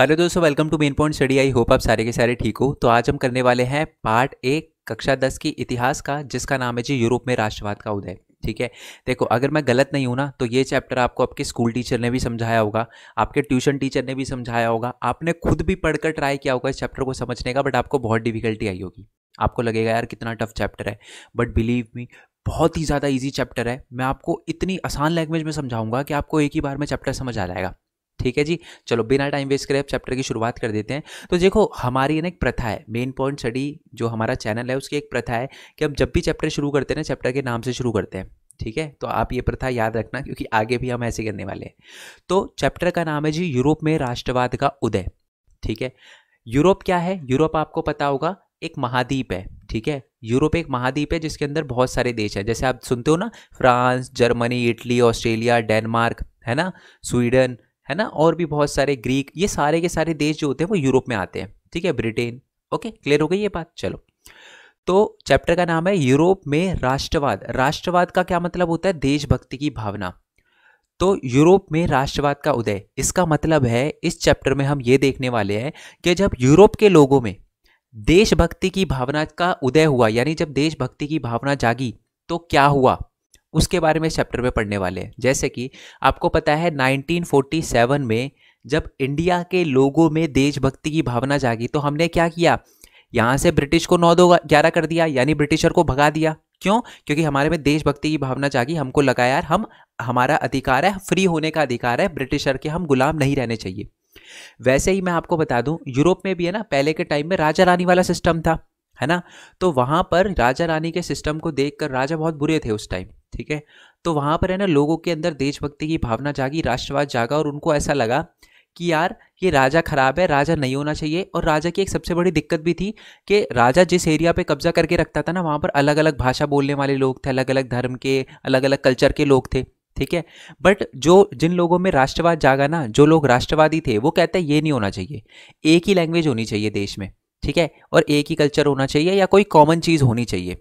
hello दोस्तों welcome to main point study I hope आप सारे के सारे ठीक हो तो आज हम करने वाले हैं पार्ट एक कक्षा दस की इतिहास का जिसका नाम है जी यूरोप में राष्ट्रवाद का उदय ठीक है देखो अगर मैं गलत नहीं हूँ ना तो ये चैप्टर आपको आपके स्कूल टीचर ने भी समझाया होगा आपके ट्यूशन टीचर ने भी समझाया होगा आपने खुद भी पढ़कर ट्राई किया होगा इस चैप्टर को समझने का बट आपको बहुत डिफिकल्टी आई होगी आपको लगेगा यार कितना टफ चैप्टर है बट बिलीव मी बहुत ही ज़्यादा इजी चैप्टर है मैं आपको इतनी आसान लैंग्वेज में समझाऊंगा कि आपको एक ही बार में चैप्टर समझ आ जाएगा ठीक है जी चलो बिना टाइम वेस्ट करे आप चैप्टर की शुरुआत कर देते हैं तो देखो हमारी ना एक प्रथा है मेन पॉइंट स्टडी जो हमारा चैनल है उसकी एक प्रथा है कि हम जब भी चैप्टर शुरू करते हैं ना चैप्टर के नाम से शुरू करते हैं ठीक है तो आप ये प्रथा याद रखना क्योंकि आगे भी हम ऐसे करने वाले हैं तो चैप्टर का नाम है जी यूरोप में राष्ट्रवाद का उदय ठीक है यूरोप क्या है यूरोप आपको पता होगा एक महाद्वीप है ठीक है यूरोप एक महाद्वीप है जिसके अंदर बहुत सारे देश हैं जैसे आप सुनते हो ना France Germany Italy Australia Denmark है ना स्वीडन है ना और भी बहुत सारे ग्रीक ये सारे के सारे देश जो होते हैं वो यूरोप में आते हैं ठीक है ब्रिटेन ओके क्लियर हो गई ये बात चलो तो चैप्टर का नाम है यूरोप में राष्ट्रवाद राष्ट्रवाद का क्या मतलब होता है देशभक्ति की भावना तो यूरोप में राष्ट्रवाद का उदय इसका मतलब है इस चैप्टर में हम ये देखने वाले हैं कि जब यूरोप के लोगों में देशभक्ति की भावना का उदय हुआ यानी जब देशभक्ति की भावना जागी तो क्या हुआ उसके बारे में इस चैप्टर में पढ़ने वाले हैं जैसे कि आपको पता है 1947 में जब इंडिया के लोगों में देशभक्ति की भावना जागी तो हमने क्या किया यहाँ से ब्रिटिश को नौ दो ग्यारह कर दिया यानी ब्रिटिशर को भगा दिया क्यों क्योंकि हमारे में देशभक्ति की भावना जागी हमको लगा यार हम हमारा अधिकार है फ्री होने का अधिकार है ब्रिटिशर के हम गुलाम नहीं रहने चाहिए वैसे ही मैं आपको बता दूं यूरोप में भी है ना पहले के टाइम में राजा रानी वाला सिस्टम था है ना तो वहाँ पर राजा रानी के सिस्टम को देखकर राजा बहुत बुरे थे उस टाइम ठीक है तो वहाँ पर है ना लोगों के अंदर देशभक्ति की भावना जागी राष्ट्रवाद जागा और उनको ऐसा लगा कि यार ये राजा खराब है राजा नहीं होना चाहिए और राजा की एक सबसे बड़ी दिक्कत भी थी कि राजा जिस एरिया पे कब्जा करके रखता था ना वहाँ पर अलग अलग भाषा बोलने वाले लोग थे अलग अलग धर्म के अलग अलग कल्चर के लोग थे ठीक है बट जो जिन लोगों में राष्ट्रवाद जागा ना जो लोग राष्ट्रवादी थे वो कहते हैं ये नहीं होना चाहिए एक ही लैंग्वेज होनी चाहिए देश में ठीक है और एक ही कल्चर होना चाहिए या कोई कॉमन चीज़ होनी चाहिए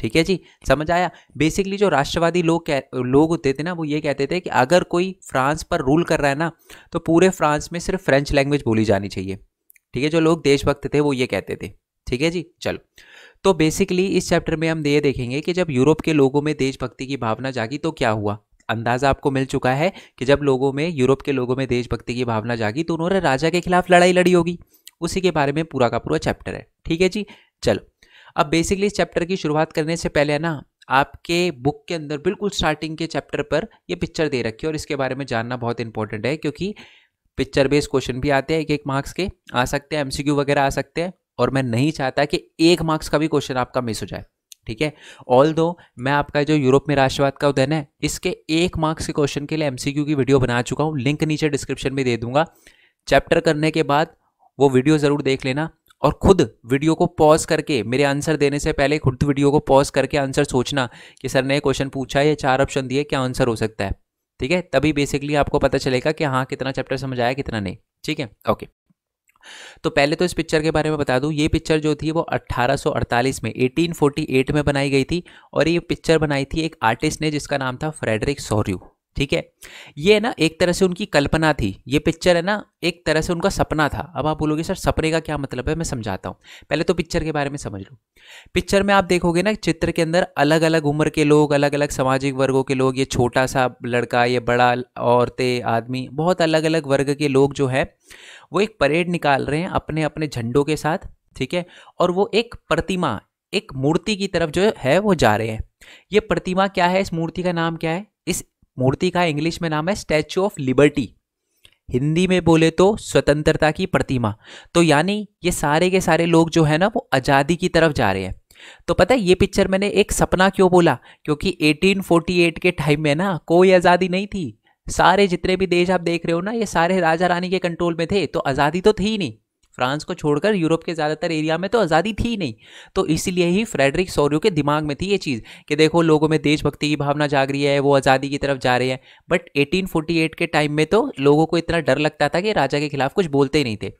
ठीक है जी समझ आया बेसिकली जो राष्ट्रवादी लोग कह, लोग होते थे ना वो ये कहते थे कि अगर कोई फ्रांस पर रूल कर रहा है ना तो पूरे फ्रांस में सिर्फ फ्रेंच लैंग्वेज बोली जानी चाहिए ठीक है जो लोग देशभक्त थे वो ये कहते थे ठीक है जी चलो तो बेसिकली इस चैप्टर में हम ये देखेंगे कि जब यूरोप के लोगों में देशभक्ति की भावना जागी तो क्या हुआ अंदाज़ा आपको मिल चुका है कि जब लोगों में यूरोप के लोगों में देशभक्ति की भावना जागी तो उन्होंने राजा के खिलाफ लड़ाई लड़ी होगी उसी के बारे में पूरा का पूरा चैप्टर है ठीक है जी चलो अब बेसिकली इस चैप्टर की शुरुआत करने से पहले है ना आपके बुक के अंदर बिल्कुल स्टार्टिंग के चैप्टर पर ये पिक्चर दे रखी है और इसके बारे में जानना बहुत इंपॉर्टेंट है क्योंकि पिक्चर बेस्ड क्वेश्चन भी आते हैं एक एक मार्क्स के आ सकते हैं एमसीक्यू वगैरह आ सकते हैं और मैं नहीं चाहता कि एक मार्क्स का भी क्वेश्चन आपका मिस हो जाए ठीक है ऑल दो मैं आपका जो यूरोप में राष्ट्रवाद का उदयन है इसके एक मार्क्स के क्वेश्चन के लिए एमसीक्यू की वीडियो बना चुका हूँ लिंक नीचे डिस्क्रिप्शन में दे दूंगा चैप्टर करने के बाद वो वीडियो ज़रूर देख लेना और खुद वीडियो को पॉज करके मेरे आंसर देने से पहले खुद वीडियो को पॉज करके आंसर सोचना कि सर ने क्वेश्चन पूछा है चार ऑप्शन दिए क्या आंसर हो सकता है ठीक है तभी बेसिकली आपको पता चलेगा कि हाँ कितना चैप्टर समझ आया कितना नहीं ठीक है ओके तो पहले तो इस पिक्चर के बारे में बता दूं ये पिक्चर जो थी वो 1848 में 1848 में बनाई गई थी और ये पिक्चर बनाई थी एक आर्टिस्ट ने जिसका नाम था फ्रेडरिक सोर्यू ठीक है ये ना एक तरह से उनकी कल्पना थी ये पिक्चर है ना एक तरह से उनका सपना था अब आप बोलोगे सर सपने का क्या मतलब है मैं समझाता हूँ पहले तो पिक्चर के बारे में समझ लो पिक्चर में आप देखोगे ना चित्र के अंदर अलग अलग उम्र के लोग अलग अलग सामाजिक वर्गों के लोग ये छोटा सा लड़का ये बड़ा औरतें आदमी बहुत अलग अलग वर्ग के लोग जो है वो एक परेड निकाल रहे हैं अपने अपने झंडों के साथ ठीक है और वो एक प्रतिमा एक मूर्ति की तरफ जो है वो जा रहे हैं ये प्रतिमा क्या है इस मूर्ति का नाम क्या है इस मूर्ति का इंग्लिश में नाम है स्टैचू ऑफ लिबर्टी हिंदी में बोले तो स्वतंत्रता की प्रतिमा तो यानी ये सारे के सारे लोग जो है ना वो आज़ादी की तरफ जा रहे हैं तो पता है ये पिक्चर मैंने एक सपना क्यों बोला क्योंकि 1848 के टाइम में ना कोई आज़ादी नहीं थी सारे जितने भी देश आप देख रहे हो ना ये सारे राजा रानी के कंट्रोल में थे तो आज़ादी तो थी ही नहीं फ्रांस को छोड़कर यूरोप के ज़्यादातर एरिया में तो आज़ादी थी नहीं तो इसलिए ही फ्रेडरिक सोरियो के दिमाग में थी ये चीज़ कि देखो लोगों में देशभक्ति की भावना जाग रही है वो आज़ादी की तरफ जा रहे हैं बट 1848 के टाइम में तो लोगों को इतना डर लगता था कि राजा के खिलाफ कुछ बोलते ही नहीं थे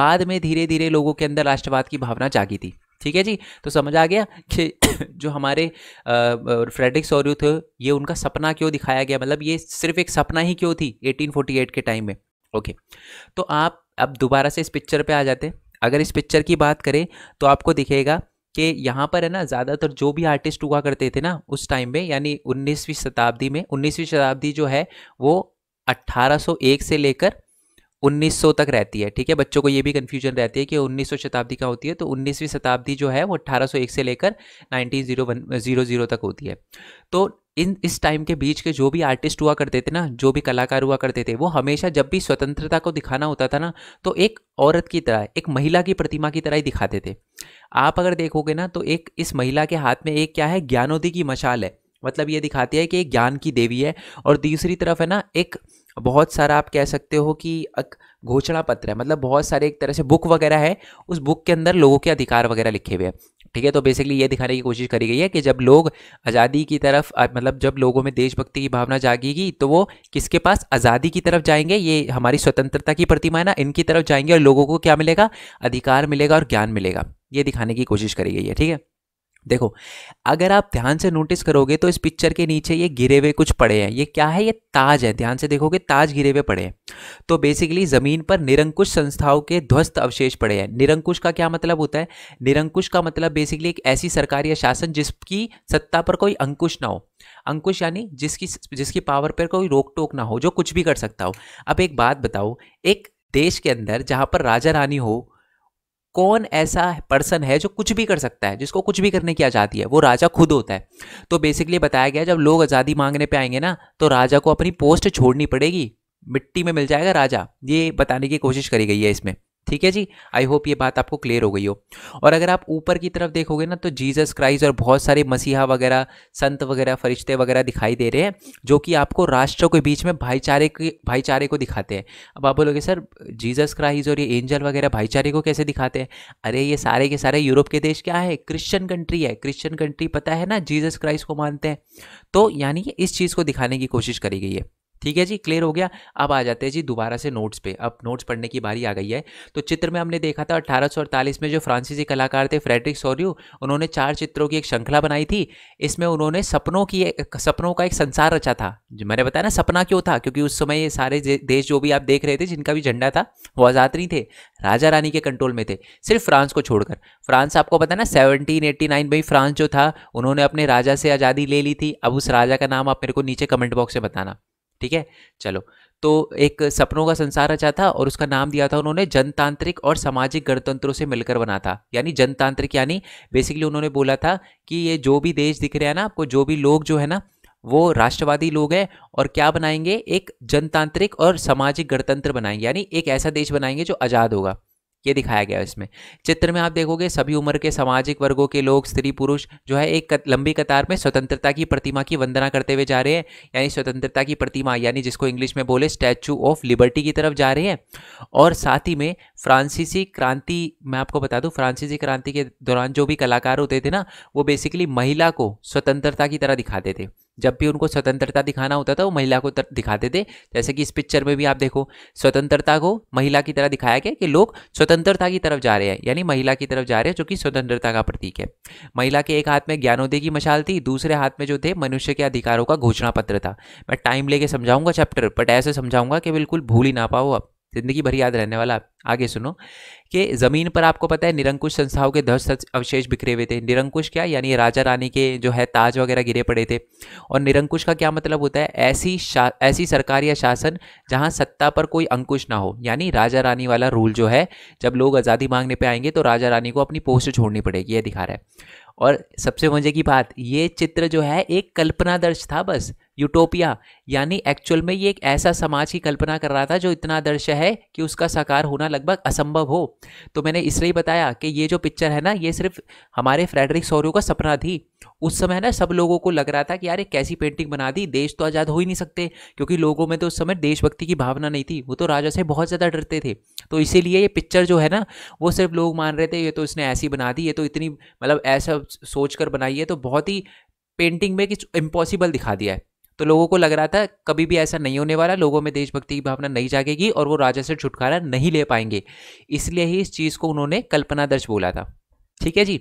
बाद में धीरे धीरे लोगों के अंदर राष्ट्रवाद की भावना जागी थी ठीक है जी तो समझ आ गया कि जो हमारे फ्रेडरिक सोरियो थे ये उनका सपना क्यों दिखाया गया मतलब ये सिर्फ एक सपना ही क्यों थी 1848 के टाइम में ओके तो आप अब दोबारा से इस पिक्चर पे आ जाते हैं अगर इस पिक्चर की बात करें तो आपको दिखेगा कि यहाँ पर है ना ज़्यादातर जो भी आर्टिस्ट हुआ करते थे ना उस टाइम में यानी 19वीं शताब्दी में 19वीं शताब्दी जो है वो 1801 से लेकर 1900 तक रहती है ठीक है बच्चों को ये भी कन्फ्यूजन रहती है कि 1900 शताब्दी का होती है तो 19वीं शताब्दी जो है वो 1801 से लेकर ज़ीरो तक होती है तो इन इस टाइम के बीच के जो भी आर्टिस्ट हुआ करते थे ना जो भी कलाकार हुआ करते थे वो हमेशा जब भी स्वतंत्रता को दिखाना होता था ना तो एक औरत की तरह एक महिला की प्रतिमा की तरह ही दिखाते थे आप अगर देखोगे ना तो एक इस महिला के हाथ में एक क्या है ज्ञानोदी की मशाल है मतलब ये दिखाती है कि एक ज्ञान की देवी है और दूसरी तरफ है ना एक बहुत सारा आप कह सकते हो कि घोषणा पत्र है मतलब बहुत सारे एक तरह से बुक वगैरह है उस बुक के अंदर लोगों के अधिकार वगैरह लिखे हुए हैं ठीक है तो बेसिकली ये दिखाने की कोशिश करी गई है कि जब लोग आज़ादी की तरफ मतलब जब लोगों में देशभक्ति की भावना जागेगी तो वो किसके पास आज़ादी की तरफ जाएंगे ये हमारी स्वतंत्रता की प्रतिमा है ना इनकी तरफ जाएंगे और लोगों को क्या मिलेगा अधिकार मिलेगा और ज्ञान मिलेगा ये दिखाने की कोशिश करी गई है ठीक है देखो अगर आप ध्यान से नोटिस करोगे तो इस पिक्चर के नीचे ये गिरे हुए कुछ पड़े हैं ये क्या है ये ताज है ध्यान से देखोगे ताज गिरे हुए पड़े हैं तो बेसिकली ज़मीन पर निरंकुश संस्थाओं के ध्वस्त अवशेष पड़े हैं निरंकुश का क्या मतलब होता है निरंकुश का मतलब बेसिकली एक ऐसी सरकार या शासन जिसकी सत्ता पर कोई अंकुश ना हो अंकुश यानी जिसकी जिसकी पावर पर कोई रोक टोक ना हो जो कुछ भी कर सकता हो अब एक बात बताओ एक देश के अंदर जहाँ पर राजा रानी हो कौन ऐसा पर्सन है जो कुछ भी कर सकता है जिसको कुछ भी करने की आज़ादी है वो राजा खुद होता है तो बेसिकली बताया गया जब लोग आज़ादी मांगने पर आएंगे ना तो राजा को अपनी पोस्ट छोड़नी पड़ेगी मिट्टी में मिल जाएगा राजा ये बताने की कोशिश करी गई है इसमें ठीक है जी आई होप ये बात आपको क्लियर हो गई हो और अगर आप ऊपर की तरफ देखोगे ना तो जीसस क्राइस्ट और बहुत सारे मसीहा वगैरह संत वगैरह फरिश्ते वगैरह दिखाई दे रहे हैं जो कि आपको राष्ट्रों के बीच में भाईचारे के भाईचारे को दिखाते हैं अब आप बोलोगे सर जीसस क्राइस्ट और ये एंजल वगैरह भाईचारे को कैसे दिखाते हैं अरे ये सारे के सारे यूरोप के देश क्या है क्रिश्चियन कंट्री है क्रिश्चियन कंट्री पता है ना जीसस क्राइस्ट को मानते हैं तो यानी कि इस चीज़ को दिखाने की कोशिश करी गई है ठीक है जी क्लियर हो गया अब आ जाते हैं जी दोबारा से नोट्स पे अब नोट्स पढ़ने की बारी आ गई है तो चित्र में हमने देखा था अठारह में जो फ्रांसीसी कलाकार थे फ्रेडरिक सोरियो उन्होंने चार चित्रों की एक श्रृंखला बनाई थी इसमें उन्होंने सपनों की एक, सपनों का एक संसार रचा था जो मैंने बताया ना सपना क्यों था क्योंकि उस समय ये सारे देश जो भी आप देख रहे थे जिनका भी झंडा था वो आज़ाद नहीं थे राजा रानी के कंट्रोल में थे सिर्फ फ्रांस को छोड़कर फ्रांस आपको पता ना सेवनटीन एट्टी नाइन भाई फ्रांस जो था उन्होंने अपने राजा से आज़ादी ले ली थी अब उस राजा का नाम आप मेरे को नीचे कमेंट बॉक्स में बताना ठीक है चलो तो एक सपनों का संसार रचा था और उसका नाम दिया था उन्होंने जनतांत्रिक और सामाजिक गणतंत्रों से मिलकर बना था यानी जनतांत्रिक यानी बेसिकली उन्होंने बोला था कि ये जो भी देश दिख रहे हैं ना आपको जो भी लोग जो है ना वो राष्ट्रवादी लोग हैं और क्या बनाएंगे एक जनतांत्रिक और सामाजिक गणतंत्र बनाएंगे यानी एक ऐसा देश बनाएंगे जो आज़ाद होगा ये दिखाया गया है इसमें चित्र में आप देखोगे सभी उम्र के सामाजिक वर्गों के लोग स्त्री पुरुष जो है एक लंबी कतार में स्वतंत्रता की प्रतिमा की वंदना करते हुए जा रहे हैं यानी स्वतंत्रता की प्रतिमा यानी जिसको इंग्लिश में बोले स्टैचू ऑफ लिबर्टी की तरफ जा रहे हैं और साथ ही में फ्रांसीसी क्रांति मैं आपको बता दूँ फ्रांसीसी क्रांति के दौरान जो भी कलाकार होते थे ना वो बेसिकली महिला को स्वतंत्रता की तरह दिखाते थे जब भी उनको स्वतंत्रता दिखाना होता था वो महिला को दिखाते थे जैसे कि इस पिक्चर में भी आप देखो स्वतंत्रता को महिला की तरह दिखाया गया कि लोग स्वतंत्रता की तरफ जा रहे हैं यानी महिला की तरफ जा रहे हैं जो कि स्वतंत्रता का प्रतीक है महिला के एक हाथ में ज्ञानोदय की मशाल थी दूसरे हाथ में जो थे मनुष्य के अधिकारों का घोषणा पत्र था मैं टाइम लेके समझाऊंगा चैप्टर बट ऐसे समझाऊंगा कि बिल्कुल भूल ही ना पाओ आप जिंदगी भर याद रहने वाला आगे सुनो कि ज़मीन पर आपको पता है निरंकुश संस्थाओं के दस अवशेष बिखरे हुए थे निरंकुश क्या यानी राजा रानी के जो है ताज वगैरह गिरे पड़े थे और निरंकुश का क्या मतलब होता है ऐसी ऐसी सरकार या शासन जहां सत्ता पर कोई अंकुश ना हो यानी राजा रानी वाला रूल जो है जब लोग आज़ादी मांगने पर आएंगे तो राजा रानी को अपनी पोस्ट छोड़नी पड़ेगी ये दिखा रहा है और सबसे मजे की बात ये चित्र जो है एक कल्पना दर्श था बस यूटोपिया यानी एक्चुअल में ये एक ऐसा समाज की कल्पना कर रहा था जो इतना आदर्श है कि उसका साकार होना लगभग असंभव हो तो मैंने इसलिए बताया कि ये जो पिक्चर है ना ये सिर्फ हमारे फ्रेडरिक सोरो का सपना थी उस समय ना सब लोगों को लग रहा था कि यार एक कैसी पेंटिंग बना दी देश तो आज़ाद हो ही नहीं सकते क्योंकि लोगों में तो उस समय देशभक्ति की भावना नहीं थी वो तो राजा से बहुत ज़्यादा डरते थे तो इसीलिए ये पिक्चर जो है ना वो सिर्फ लोग मान रहे थे ये तो इसने ऐसी बना दी ये तो इतनी मतलब ऐसा सोच कर बनाई है तो बहुत ही पेंटिंग में कि इम्पॉसिबल दिखा दिया है तो लोगों को लग रहा था कभी भी ऐसा नहीं होने वाला लोगों में देशभक्ति की भावना नहीं जागेगी और वो राजा से छुटकारा नहीं ले पाएंगे इसलिए ही इस चीज़ को उन्होंने कल्पना दर्श बोला था ठीक है जी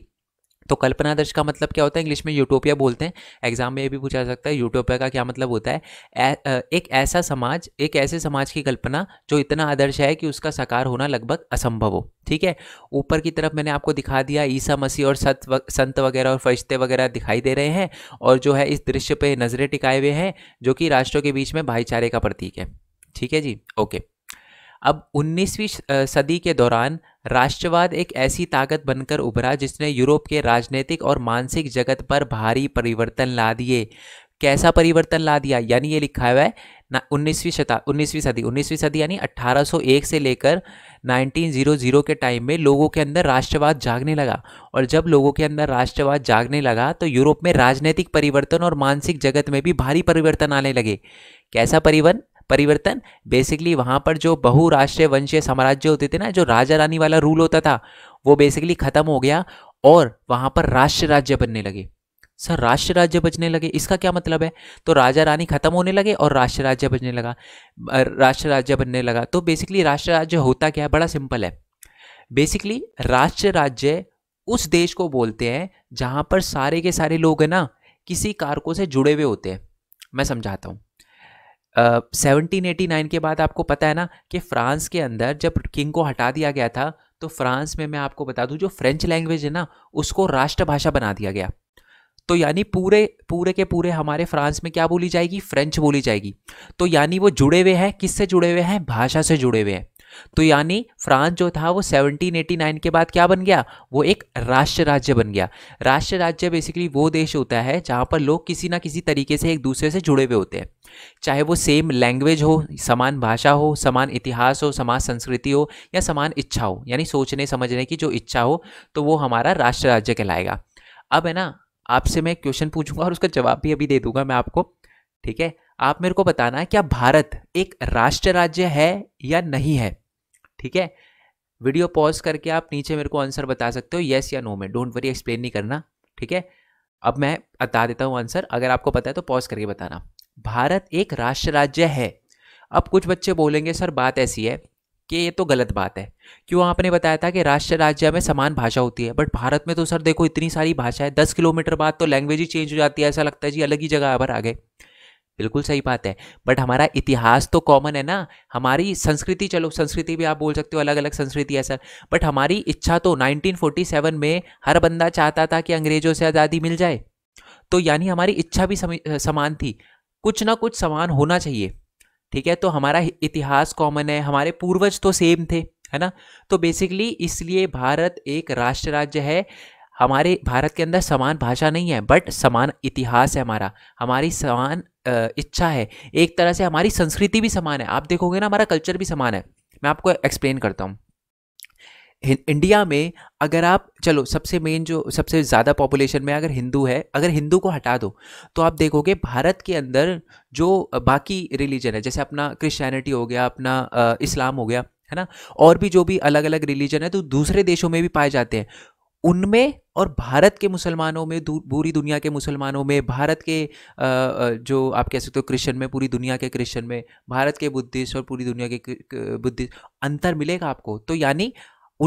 तो कल्पना दर्श का मतलब क्या होता है इंग्लिश में यूटोपिया बोलते हैं एग्जाम में ये भी पूछा सकता है यूटोपिया का क्या मतलब होता है ए, एक ऐसा समाज एक ऐसे समाज की कल्पना जो इतना आदर्श है कि उसका साकार होना लगभग असंभव हो ठीक है ऊपर की तरफ मैंने आपको दिखा दिया ईसा मसीह और सत व, संत वगैरह और फरिश्ते वगैरह दिखाई दे रहे हैं और जो है इस दृश्य पर नज़रें टिकाए हुए हैं जो कि राष्ट्रों के बीच में भाईचारे का प्रतीक है ठीक है जी ओके अब 19वीं सदी के दौरान राष्ट्रवाद एक ऐसी ताकत बनकर उभरा जिसने यूरोप के राजनीतिक और मानसिक जगत पर भारी परिवर्तन ला दिए कैसा परिवर्तन ला दिया यानी ये लिखा हुआ है ना उन्नीसवीं शता उन्नीसवीं सदी उन्नीसवीं सदी यानी 1801 से लेकर 1900 के टाइम में लोगों के अंदर राष्ट्रवाद जागने लगा और जब लोगों के अंदर राष्ट्रवाद जागने लगा तो यूरोप में राजनीतिक परिवर्तन और मानसिक जगत में भी भारी परिवर्तन आने लगे कैसा परिवर्तन परिवर्तन बेसिकली वहाँ पर जो बहुराष्ट्रीय वंशीय साम्राज्य होते थे ना जो राजा रानी वाला रूल होता था वो बेसिकली ख़त्म हो गया और वहाँ पर राष्ट्र राज्य बनने लगे सर राष्ट्र राज्य बजने लगे इसका क्या मतलब है तो राजा रानी खत्म होने लगे और राष्ट्र राज्य बजने लगा राष्ट्र राज्य बनने लगा तो बेसिकली राष्ट्र राज्य होता क्या है बड़ा सिंपल है बेसिकली राष्ट्र राज्य उस देश को बोलते हैं जहाँ पर सारे के सारे लोग हैं ना किसी कारकों से जुड़े हुए होते हैं मैं समझाता हूँ सेवनटीन एटी नाइन के बाद आपको पता है ना कि फ्रांस के अंदर जब किंग को हटा दिया गया था तो फ्रांस में मैं आपको बता दूं जो फ्रेंच लैंग्वेज है ना उसको राष्ट्रभाषा बना दिया गया तो यानी पूरे पूरे के पूरे हमारे फ्रांस में क्या बोली जाएगी फ्रेंच बोली जाएगी तो यानी वो जुड़े हुए हैं किससे जुड़े हुए हैं भाषा से जुड़े हुए हैं तो यानी फ्रांस जो था वो 1789 के बाद क्या बन गया वो एक राष्ट्र राज्य बन गया राष्ट्र राज्य बेसिकली वो देश होता है जहाँ पर लोग किसी ना किसी तरीके से एक दूसरे से जुड़े हुए होते हैं चाहे वो सेम लैंग्वेज हो समान भाषा हो समान इतिहास हो समान संस्कृति हो या समान इच्छा हो यानी सोचने समझने की जो इच्छा हो तो वो हमारा राष्ट्र राज्य कहलाएगा अब है ना आपसे मैं क्वेश्चन पूछूंगा और उसका जवाब भी अभी दे दूंगा मैं आपको ठीक है आप मेरे को बताना है क्या भारत एक राष्ट्र राज्य है या नहीं है ठीक है वीडियो पॉज करके आप नीचे मेरे को आंसर बता सकते हो येस या नो में डोंट वरी एक्सप्लेन नहीं करना ठीक है अब मैं बता देता हूँ आंसर अगर आपको पता है तो पॉज करके बताना भारत एक राष्ट्र राज्य है अब कुछ बच्चे बोलेंगे सर बात ऐसी है कि ये तो गलत बात है क्यों आपने बताया था कि राष्ट्र राज्य में समान भाषा होती है बट भारत में तो सर देखो इतनी सारी भाषा है दस किलोमीटर बाद तो लैंग्वेज ही चेंज हो जाती है ऐसा लगता है जी अलग ही जगह पर आ गए बिल्कुल सही बात है बट हमारा इतिहास तो कॉमन है ना हमारी संस्कृति चलो संस्कृति भी आप बोल सकते हो अलग अलग संस्कृति है सर बट हमारी इच्छा तो 1947 में हर बंदा चाहता था कि अंग्रेजों से आज़ादी मिल जाए तो यानी हमारी इच्छा भी समान थी कुछ ना कुछ समान होना चाहिए ठीक है तो हमारा इतिहास कॉमन है हमारे पूर्वज तो सेम थे है ना तो बेसिकली इसलिए भारत एक राष्ट्र राज्य है हमारे भारत के अंदर समान भाषा नहीं है बट समान इतिहास है हमारा हमारी समान इच्छा है एक तरह से हमारी संस्कृति भी समान है आप देखोगे ना हमारा कल्चर भी समान है मैं आपको एक्सप्लेन करता हूँ इंडिया में अगर आप चलो सबसे मेन जो सबसे ज़्यादा पॉपुलेशन में अगर हिंदू है अगर हिंदू को हटा दो तो आप देखोगे भारत के अंदर जो बाकी रिलीजन है जैसे अपना क्रिश्चियनिटी हो गया अपना इस्लाम हो गया है ना और भी जो भी अलग अलग रिलीजन है तो दूसरे देशों में भी पाए जाते हैं उनमें और भारत के मुसलमानों में पूरी दुनिया के मुसलमानों में भारत के जो आप कह सकते हो क्रिश्चियन में पूरी दुनिया के क्रिश्चियन में भारत के बुद्धिस्ट और पूरी दुनिया के बुद्धिस्ट अंतर मिलेगा आपको तो यानी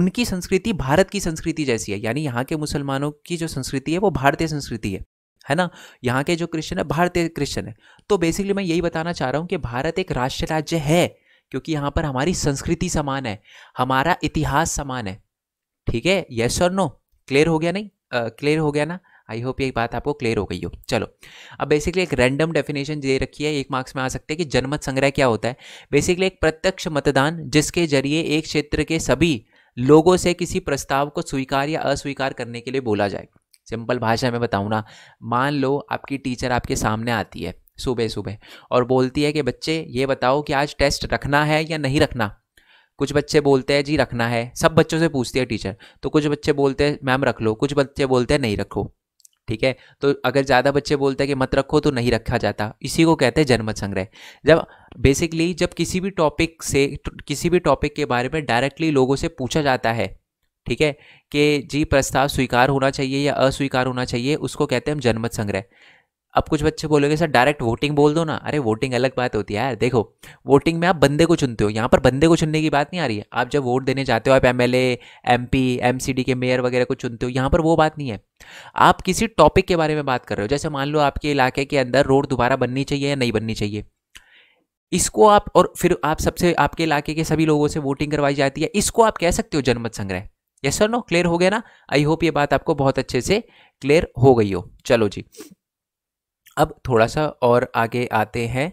उनकी संस्कृति भारत की संस्कृति जैसी है यानी यहाँ के मुसलमानों की जो संस्कृति है वो भारतीय संस्कृति है है ना यहाँ के जो क्रिश्चियन है भारतीय क्रिश्चियन है तो बेसिकली मैं यही बताना चाह रहा हूँ कि भारत एक राष्ट्र राज्य है क्योंकि यहाँ पर हमारी संस्कृति समान है हमारा इतिहास समान है ठीक है यस और नो क्लियर हो गया नहीं क्लियर uh, हो गया ना आई होप ये बात आपको क्लियर हो गई हो चलो अब बेसिकली एक रैंडम डेफिनेशन दे रखी है एक मार्क्स में आ सकते हैं कि जनमत संग्रह क्या होता है बेसिकली एक प्रत्यक्ष मतदान जिसके जरिए एक क्षेत्र के सभी लोगों से किसी प्रस्ताव को स्वीकार या अस्वीकार करने के लिए बोला जाए सिंपल भाषा में बताऊँ ना मान लो आपकी टीचर आपके सामने आती है सुबह सुबह और बोलती है कि बच्चे ये बताओ कि आज टेस्ट रखना है या नहीं रखना कुछ बच्चे बोलते हैं जी रखना है सब बच्चों से पूछती है टीचर तो कुछ बच्चे बोलते हैं मैम रख लो कुछ बच्चे बोलते हैं नहीं रखो ठीक है तो अगर ज़्यादा बच्चे बोलते हैं कि मत रखो तो नहीं रखा जाता इसी को कहते हैं जनमत संग्रह जब बेसिकली जब किसी भी टॉपिक से किसी भी टॉपिक के बारे में डायरेक्टली लोगों से पूछा जाता है ठीक है कि जी प्रस्ताव स्वीकार होना चाहिए या अस्वीकार होना चाहिए उसको कहते हैं हम जनमत संग्रह अब कुछ बच्चे बोलोगे सर डायरेक्ट वोटिंग बोल दो ना अरे वोटिंग अलग बात होती है यार देखो वोटिंग में आप बंदे को चुनते हो यहाँ पर बंदे को चुनने की बात नहीं आ रही है आप जब वोट देने जाते हो आप एम एल डी के मेयर वगैरह को चुनते हो यहाँ पर वो बात नहीं है आप किसी टॉपिक के बारे में बात कर रहे हो जैसे मान लो आपके इलाके के अंदर रोड दोबारा बननी चाहिए या नहीं बननी चाहिए इसको आप और फिर आप सबसे आपके इलाके के सभी लोगों से वोटिंग करवाई जाती है इसको आप कह सकते हो जनमत संग्रह यस सर नो क्लियर हो गया ना आई होप ये बात आपको बहुत अच्छे से क्लियर हो गई हो चलो जी अब थोड़ा सा और आगे आते हैं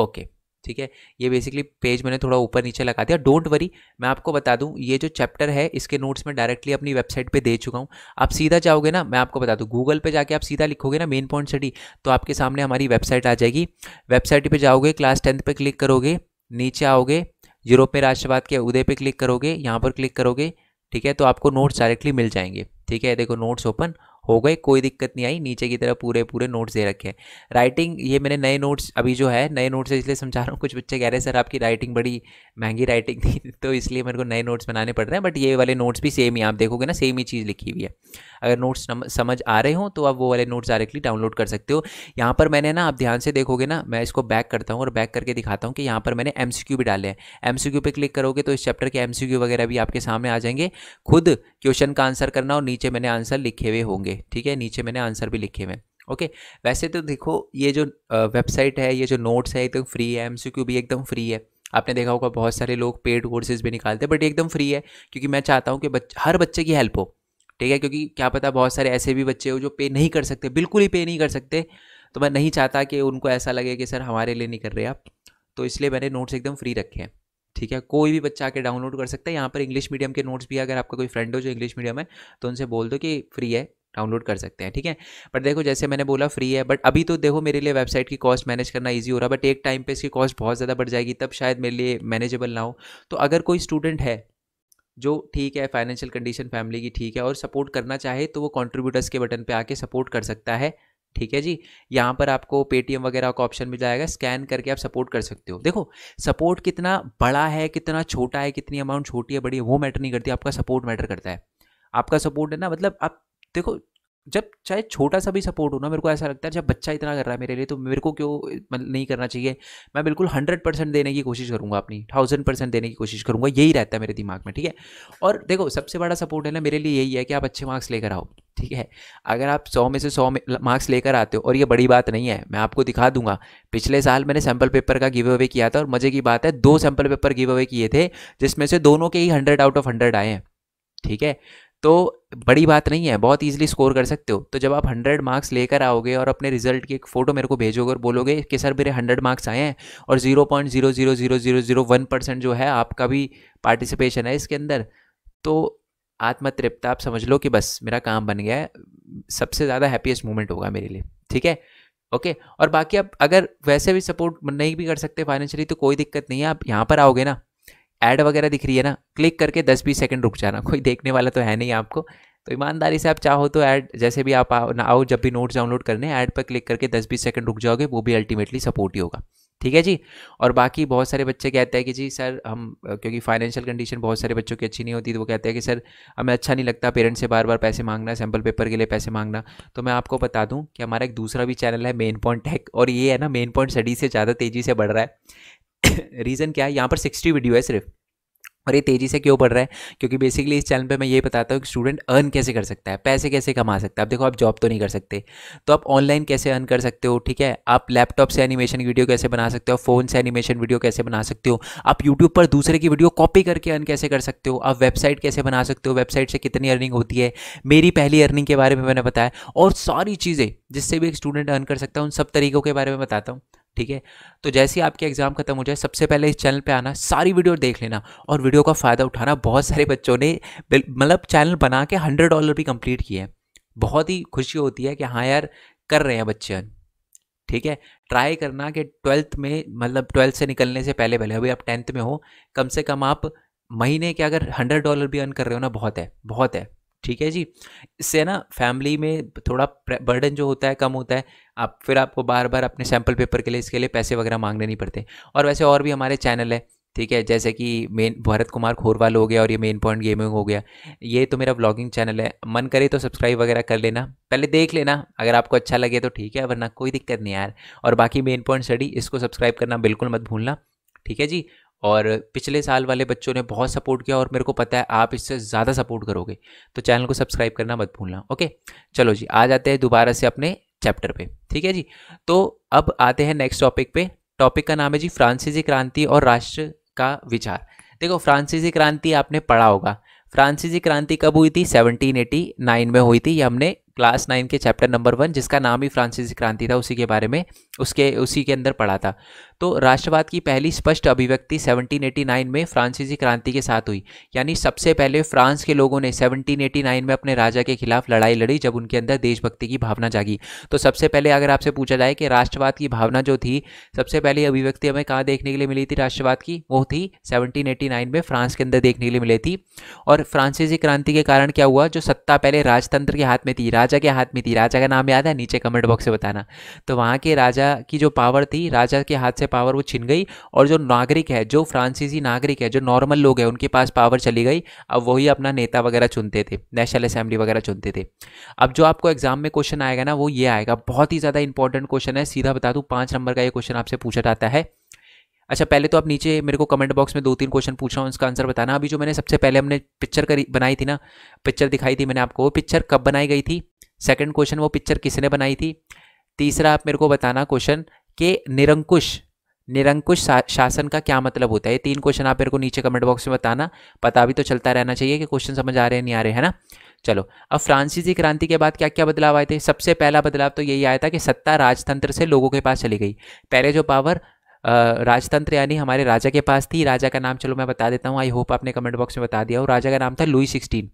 ओके ठीक है ये बेसिकली पेज मैंने थोड़ा ऊपर नीचे लगा दिया डोंट वरी मैं आपको बता दूं ये जो चैप्टर है इसके नोट्स में डायरेक्टली अपनी वेबसाइट पे दे चुका हूं आप सीधा जाओगे ना मैं आपको बता दूं गूगल पे जाके आप सीधा लिखोगे ना मेन पॉइंट स्टडी तो आपके सामने हमारी वेबसाइट आ जाएगी वेबसाइट पर जाओगे क्लास टेंथ पर क्लिक करोगे नीचे आओगे यूरोप में राष्ट्रवाद के उदय पर क्लिक करोगे यहाँ पर क्लिक करोगे ठीक है तो आपको नोट्स डायरेक्टली मिल जाएंगे ठीक है देखो नोट्स ओपन हो गए कोई दिक्कत नहीं आई नीचे की तरफ पूरे पूरे नोट्स दे रखे हैं राइटिंग ये मैंने नए नोट्स अभी जो है नए नोट्स इसलिए समझा रहा हूँ कुछ बच्चे कह रहे हैं सर आपकी राइटिंग बड़ी महंगी राइटिंग थी तो इसलिए मेरे को नए नोट्स बनाने पड़ रहे हैं बट ये वाले नोट्स भी सेम ही आप देखोगे ना सेम ही चीज़ लिखी हुई है अगर नोट्स समझ आ रहे हो तो आप वो वाले नोट्स डायरेक्टली डाउनलोड कर सकते हो यहाँ पर मैंने ना आप ध्यान से देखोगे ना मैं इसको बैक करता हूँ और बैक करके दिखाता हूँ कि यहाँ पर मैंने एम भी डाले हैं एम सी क्लिक करोगे तो इस चैप्टर के एम वगैरह भी आपके सामने आ जाएंगे खुद क्वेश्चन का आंसर करना और नीचे मैंने आंसर लिखे हुए होंगे ठीक है नीचे मैंने आंसर भी लिखे हुए हैं ओके okay, वैसे तो देखो ये जो वेबसाइट है ये जो नोट्स है एकदम तो फ्री है एमसीक्यू भी एकदम फ्री है आपने देखा होगा बहुत सारे लोग पेड कोर्सेज भी निकालते हैं बट एकदम फ्री है क्योंकि मैं चाहता हूँ कि बच्च, हर बच्चे की हेल्प हो ठीक है क्योंकि क्या पता बहुत सारे ऐसे भी बच्चे हो जो पे नहीं कर सकते बिल्कुल ही पे नहीं कर सकते तो मैं नहीं चाहता कि उनको ऐसा लगे कि सर हमारे लिए नहीं कर रहे आप तो इसलिए मैंने नोट्स एकदम फ्री रखे हैं ठीक है कोई भी बच्चा आके डाउनलोड कर सकता है यहाँ पर इंग्लिश मीडियम के नोट्स भी अगर आपका कोई फ्रेंड हो जो इंग्लिश मीडियम है तो उनसे बोल दो कि फ्री है डाउनलोड कर सकते हैं ठीक है बट देखो जैसे मैंने बोला फ्री है बट अभी तो देखो मेरे लिए वेबसाइट की कॉस्ट मैनेज करना ईजी हो रहा है बट एक टाइम पे इसकी कॉस्ट बहुत ज़्यादा बढ़ जाएगी तब शायद मेरे लिए मैनेजेबल ना हो तो अगर कोई स्टूडेंट है जो ठीक है फाइनेंशियल कंडीशन फैमिली की ठीक है और सपोर्ट करना चाहे तो वो कॉन्ट्रीब्यूटर्स के बटन पर आके सपोर्ट कर सकता है ठीक है जी यहाँ पर आपको पेटीएम वगैरह का ऑप्शन मिल जाएगा स्कैन करके आप सपोर्ट कर सकते हो देखो सपोर्ट कितना बड़ा है कितना छोटा है कितनी अमाउंट छोटी है बड़ी है वो मैटर नहीं करती आपका सपोर्ट मैटर करता है आपका सपोर्ट है ना मतलब आप देखो जब चाहे छोटा सा भी सपोर्ट हो ना मेरे को ऐसा लगता है जब बच्चा इतना कर रहा है मेरे लिए तो मेरे को क्यों मतलब नहीं करना चाहिए मैं बिल्कुल हंड्रेड परसेंट देने की कोशिश करूँगा अपनी थाउजेंड परसेंट देने की कोशिश करूँगा यही रहता है मेरे दिमाग में ठीक है और देखो सबसे बड़ा सपोर्ट है ना मेरे लिए यही है कि आप अच्छे मार्क्स लेकर आओ ठीक है अगर आप सौ में से सौ मार्क्स लेकर आते हो और ये बड़ी बात नहीं है मैं आपको दिखा दूंगा पिछले साल मैंने सैम्पल पेपर का गिव अवे किया था और मज़े की बात है दो सैम्पल पेपर गिव अवे किए थे जिसमें से दोनों के ही हंड्रेड आउट ऑफ हंड्रेड आए हैं ठीक है तो बड़ी बात नहीं है बहुत ईजिली स्कोर कर सकते हो तो जब आप हंड्रेड मार्क्स लेकर आओगे और अपने रिजल्ट की एक फ़ोटो मेरे को भेजोगे और बोलोगे कि सर मेरे हंड्रेड मार्क्स आए हैं और zero point zero zero zero zero zero one percent जो है आपका भी पार्टिसिपेशन है इसके अंदर तो आत्मतृप्त आप समझ लो कि बस मेरा काम बन गया है सबसे ज़्यादा हैप्पीएस्ट मोमेंट होगा मेरे लिए ठीक है ओके और बाकी आप अगर वैसे भी सपोर्ट नहीं भी कर सकते फाइनेंशियली तो कोई दिक्कत नहीं है आप यहाँ पर आओगे ना ऐड वगैरह दिख रही है ना क्लिक करके दस बीस सेकेंड रुक जाना कोई देखने वाला तो है नहीं आपको तो ईमानदारी से आप चाहो तो ऐड जैसे भी आप आओ ना आओ जब भी नोट्स डाउनलोड करने ऐड पर क्लिक करके दस बीस सेकंड रुक जाओगे वो भी अल्टीमेटली सपोर्ट ही होगा ठीक है जी और बाकी बहुत सारे बच्चे कहते हैं कि जी सर हम क्योंकि फाइनेंशियल कंडीशन बहुत सारे बच्चों की अच्छी नहीं होती तो वो कहते हैं कि सर हमें अच्छा नहीं लगता पेरेंट्स से बार बार पैसे मांगना सैम्पल पेपर के लिए पैसे मांगना तो मैं आपको बता दूं कि हमारा एक दूसरा भी चैनल है मेन पॉइंट टेक और ये है ना मेन पॉइंट स्टडी से ज़्यादा तेज़ी से बढ़ रहा है रीज़न क्या है यहाँ पर सिक्सटी वीडियो है सिर्फ और ये तेज़ी से क्यों बढ़ रहा है क्योंकि बेसिकली इस चैनल पे मैं ये बताता हूँ कि स्टूडेंट अर्न कैसे कर सकता है पैसे कैसे कमा सकता है अब देखो आप जॉब तो नहीं कर सकते तो आप ऑनलाइन कैसे अर्न कर सकते हो ठीक है आप लैपटॉप से एनिमेशन वीडियो कैसे बना सकते हो फ़ोन से एनिमेशन वीडियो कैसे बना सकते हो आप यूट्यूब पर दूसरे की वीडियो कॉपी करके अर्न कैसे कर सकते हो आप वेबसाइट कैसे बना सकते हो वेबसाइट से कितनी अर्निंग होती है मेरी पहली अर्निंग के बारे में मैंने बताया और सारी चीज़ें जिससे भी एक स्टूडेंट अर्न कर सकता है उन सब तरीक़ों के बारे में बताता हूँ ठीक है तो जैसे ही आपके एग्ज़ाम खत्म हो जाए सबसे पहले इस चैनल पे आना सारी वीडियो देख लेना और वीडियो का फ़ायदा उठाना बहुत सारे बच्चों ने मतलब चैनल बना के हंड्रेड डॉलर भी कंप्लीट किए हैं बहुत ही खुशी होती है कि हाँ यार कर रहे हैं बच्चे ठीक है ट्राई करना कि ट्वेल्थ में मतलब ट्वेल्थ से निकलने से पहले पहले अभी आप टेंथ में हो कम से कम आप महीने के अगर हंड्रेड डॉलर भी अर्न कर रहे हो ना बहुत है बहुत है ठीक है जी इससे ना फैमिली में थोड़ा बर्डन जो होता है कम होता है आप फिर आपको बार बार अपने सैम्पल पेपर के लिए इसके लिए पैसे वगैरह मांगने नहीं पड़ते और वैसे और भी हमारे चैनल है ठीक है जैसे कि मेन भरत कुमार खोरवाल हो गया और ये मेन पॉइंट गेमिंग हो गया ये तो मेरा ब्लॉगिंग चैनल है मन करे तो सब्सक्राइब वगैरह कर लेना पहले देख लेना अगर आपको अच्छा लगे तो ठीक है वरना कोई दिक्कत नहीं यार और बाकी मेन पॉइंट स्टडी इसको सब्सक्राइब करना बिल्कुल मत भूलना ठीक है जी और पिछले साल वाले बच्चों ने बहुत सपोर्ट किया और मेरे को पता है आप इससे ज़्यादा सपोर्ट करोगे तो चैनल को सब्सक्राइब करना मत भूलना ओके चलो जी आ जाते हैं दोबारा से अपने चैप्टर पे ठीक है जी तो अब आते हैं नेक्स्ट टॉपिक पे टॉपिक का नाम है जी फ्रांसीसी क्रांति और राष्ट्र का विचार देखो फ्रांसीसी क्रांति आपने पढ़ा होगा फ्रांसीसी क्रांति कब हुई थी नाइन में हुई थी ये हमने क्लास नाइन के चैप्टर नंबर वन जिसका नाम ही फ्रांसीसी क्रांति था उसी के बारे में उसके उसी के अंदर पड़ा था तो राष्ट्रवाद की पहली स्पष्ट अभिव्यक्ति 1789 में फ्रांसीसी क्रांति के साथ हुई यानी सबसे पहले फ्रांस के लोगों ने 1789 में अपने राजा के खिलाफ लड़ाई लड़ी जब उनके अंदर देशभक्ति की भावना जागी तो सबसे पहले अगर आपसे पूछा जाए कि राष्ट्रवाद की भावना जो थी सबसे पहली अभिव्यक्ति हमें कहाँ देखने के लिए मिली थी राष्ट्रवाद की वो थी सेवनटीन में फ्रांस के अंदर देखने के लिए मिली थी और फ्रांसीसी क्रांति के कारण क्या हुआ जो सत्ता पहले राजतंत्र के हाथ में थी राजा के हाथ में थी राजा का नाम याद है नीचे कमेंट बॉक्स से बताना तो वहाँ के राजा राजा की जो पावर थी राजा के हाथ से पावर वो छिन गई और जो नागरिक है जो फ्रांसीसी नागरिक है जो नॉर्मल लोग हैं उनके पास पावर चली गई अब वही अपना नेता वगैरह चुनते थे नेशनल असेंबली वगैरह चुनते थे अब जो आपको एग्जाम में क्वेश्चन आएगा ना वो ये आएगा बहुत ही ज़्यादा इंपॉर्टेंट क्वेश्चन है सीधा बता दूँ पाँच नंबर का ये क्वेश्चन आपसे पूछा जाता है अच्छा पहले तो आप नीचे मेरे को कमेंट बॉक्स में दो तीन क्वेश्चन पूछ रहा हूँ उसका आंसर बताना अभी जो मैंने सबसे पहले हमने पिक्चर करी बनाई थी ना पिक्चर दिखाई थी मैंने आपको वो पिक्चर कब बनाई गई थी सेकंड क्वेश्चन वो पिक्चर किसने बनाई थी तीसरा आप मेरे को बताना क्वेश्चन के निरंकुश निरंकुश शासन का क्या मतलब होता है ये तीन क्वेश्चन आप मेरे को नीचे कमेंट बॉक्स में बताना पता भी तो चलता रहना चाहिए कि क्वेश्चन समझ आ रहे हैं नहीं आ रहे हैं ना चलो अब फ्रांसीसी क्रांति के बाद क्या क्या बदलाव आए थे सबसे पहला बदलाव तो यही आया था कि सत्ता राजतंत्र से लोगों के पास चली गई पहले जो पावर राजतंत्र यानी हमारे राजा के पास थी राजा का नाम चलो मैं बता देता हूँ आई होप आपने कमेंट बॉक्स में बता दिया और राजा का नाम था लुई सिक्सटीन